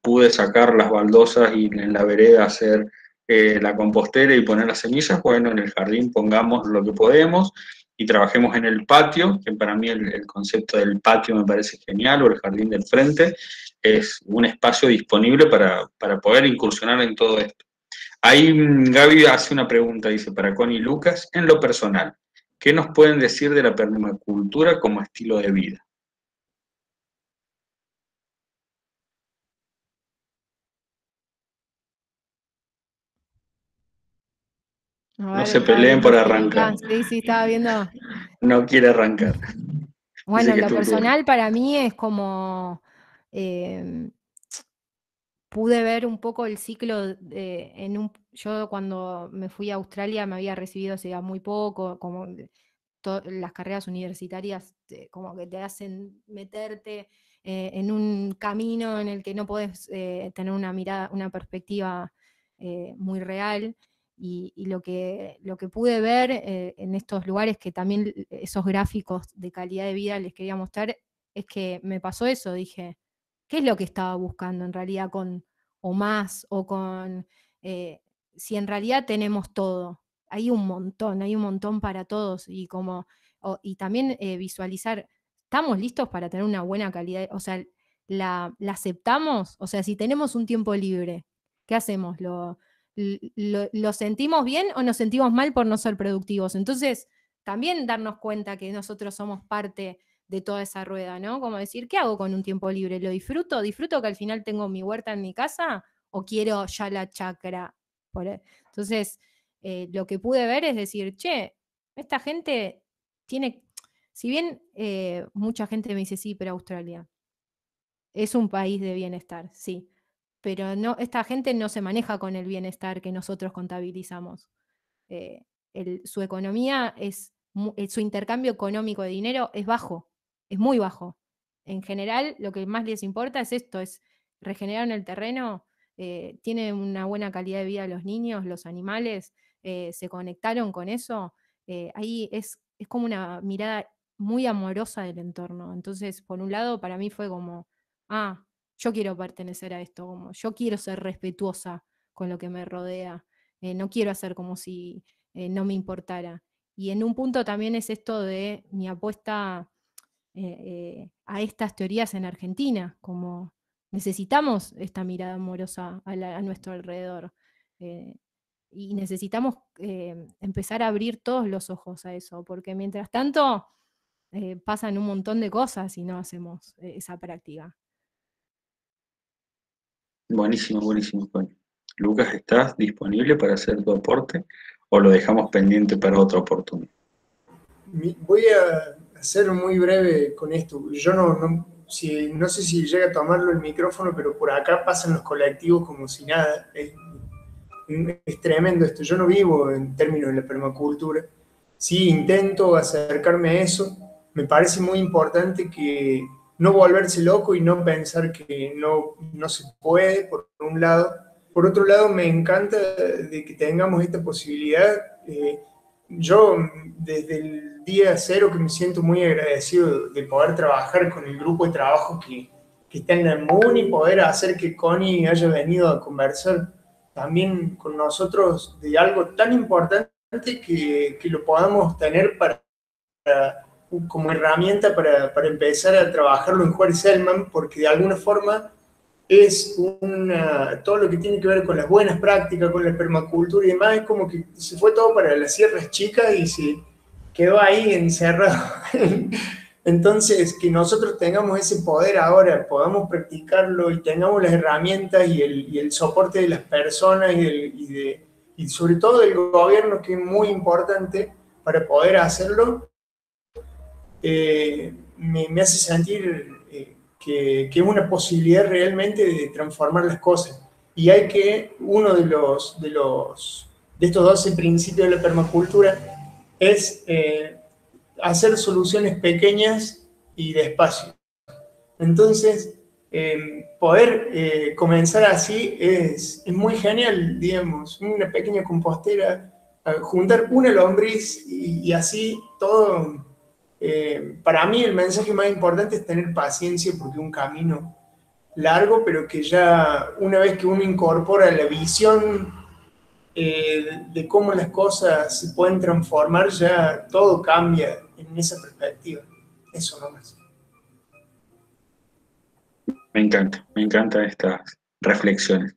B: pude sacar las baldosas y en la vereda hacer eh, la compostera y poner las semillas, bueno, en el jardín pongamos lo que podemos y trabajemos en el patio, que para mí el, concepto del patio me parece genial, o el jardín del frente, es un espacio disponible para, poder incursionar en todo esto. Ahí mm, Gaby hace una pregunta, dice, para Connie Lucas, en lo personal, ¿qué nos pueden decir de la permacultura como estilo de vida?
A: no se peleen por arrancar. Sí, sí, estaba viendo.
B: No quiere arrancar.
A: Bueno, lo personal para mí es como em, pude ver un poco el ciclo en un, yo cuando me fui a Australia me había recibido hace muy poco, como las carreras universitarias como que te hacen meterte eh, en un camino en el que no puedes eh, tener una mirada, una perspectiva eh, muy real y, lo, que, lo que pude ver eh, en estos lugares, que también esos gráficos de calidad de vida les quería mostrar, es que me pasó eso, dije, ¿qué es lo que estaba buscando en realidad con o más o con... Eh, si en realidad tenemos todo, hay un montón, hay un montón para todos y como y también eh, visualizar, estamos listos para tener una buena calidad, o sea, la, la, aceptamos, o sea, si tenemos un tiempo libre, ¿qué hacemos? ¿Lo, lo, sentimos bien o nos sentimos mal por no ser productivos. Entonces, también darnos cuenta que nosotros somos parte de toda esa rueda, ¿no? Como decir, ¿qué hago con un tiempo libre? ¿Lo disfruto? ¿Disfruto que al final tengo mi huerta en mi casa o quiero ya la chacra? E-, entonces, eh, lo que pude ver es decir, che, esta gente tiene, si bien eh, mucha gente me dice, sí, pero Australia es un país de bienestar, sí, pero no, esta gente no se maneja con el bienestar que nosotros contabilizamos. Eh, su economía es, eh, su intercambio económico de dinero es bajo, es muy bajo. En general, lo que más les importa es esto, es regenerar el terreno, eh, tienen una buena calidad de vida los niños, los animales, se conectaron con eso. ahí es, es como una mirada muy amorosa del entorno. Entonces, por un lado, para mí fue como, ah, yo quiero pertenecer a esto, como yo quiero ser respetuosa con lo que me rodea, eh, no quiero hacer como si eh, no me importara. Y en un punto también es esto de mi apuesta eh, a estas teorías en Argentina, como necesitamos esta mirada amorosa a, nuestro alrededor y necesitamos empezar a abrir todos los ojos a eso, porque mientras tanto pasan un montón de cosas y no hacemos esa práctica.
B: Buenísimo, buenísimo, Lucas, ¿estás disponible para hacer tu aporte o lo dejamos pendiente para otra oportunidad?
E: Voy a ser muy breve con esto. Yo no, no, sé si llega a tomarlo el micrófono, pero por acá pasan los colectivos como si nada. Es, es tremendo esto. Yo no vivo en términos de la permacultura. Sí, intento acercarme a eso. Me parece muy importante que no volverse loco y no pensar que no, no se puede, por un lado. Por otro lado, me encanta de que tengamos esta posibilidad. Eh, yo, desde el día cero, que me siento muy agradecido de poder trabajar con el grupo de trabajo que, que está en la MUN y poder hacer que Connie haya venido a conversar también con nosotros de algo tan importante que, que lo podamos tener para como herramienta para, para empezar a trabajarlo en Juárez Selman, porque de alguna forma es una, todo lo que tiene que ver con las buenas prácticas, con la permacultura y demás, es como que se fue todo para las sierras chicas y se quedó ahí encerrado. Entonces, que nosotros tengamos ese poder ahora, podamos practicarlo y tengamos las herramientas y el, el soporte de las personas y, el, de, y sobre todo del gobierno, que es muy importante para poder hacerlo, eh, me, hace sentir eh, que, que, es una posibilidad realmente de transformar las cosas. Y hay que, uno de los, de los, de estos 12 principios de la permacultura es eh, hacer soluciones pequeñas y despacio. Entonces, poder comenzar así es, muy genial, digamos, una pequeña compostera, juntar una lombriz y así todo eh, para mí el mensaje más importante es tener paciencia porque es un camino largo, pero que ya una vez que uno incorpora la visión eh, de cómo las cosas se pueden transformar, ya todo cambia en esa perspectiva. Eso nomás.
B: Me encanta, me encantan estas reflexiones.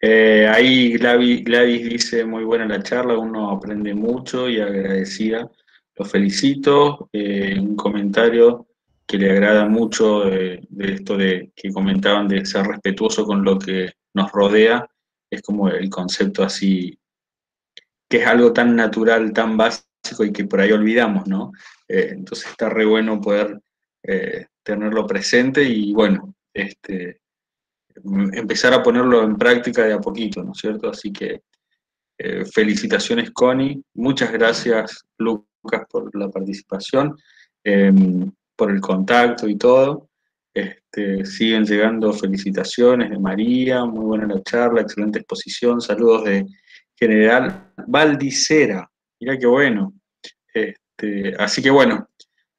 B: Eh, ahí Gladys dice, muy buena la charla, uno aprende mucho y agradecida los felicito, eh, un comentario que le agrada mucho eh, de, esto de que comentaban de ser respetuoso con lo que nos rodea, es como el concepto así, que es algo tan natural, tan básico y que por ahí olvidamos, ¿no? Eh, entonces está re bueno poder tenerlo presente y bueno, este, empezar a ponerlo en práctica de a poquito, ¿no es cierto? Así que felicitaciones Connie, muchas gracias Luke por la participación, em, por el contacto y todo. Este, siguen llegando felicitaciones de María, muy buena la charla, excelente exposición, saludos de General Valdicera, mira qué bueno. Este, así que bueno,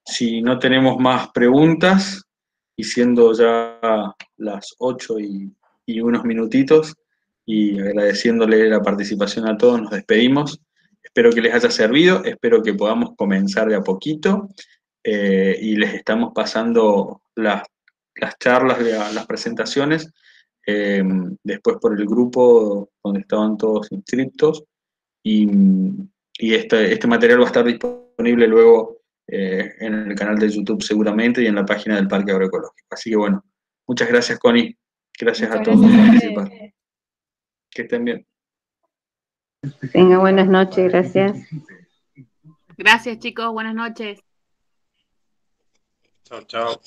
B: si no tenemos más preguntas, y siendo ya las 8 y unos minutitos, y agradeciéndole la participación a todos, nos despedimos. Espero que les haya servido, espero que podamos comenzar de a poquito eh, y les estamos pasando las, las charlas, las presentaciones, eh, después por el grupo donde estaban todos inscritos y, este, este, material va a estar disponible luego eh, en el canal de YouTube seguramente y en la página del Parque Agroecológico. Así que bueno, muchas gracias Connie, gracias a todos por participar. Que estén bien.
C: Venga, buenas noches, gracias. Gracias chicos, buenas noches.
D: Chao, chao.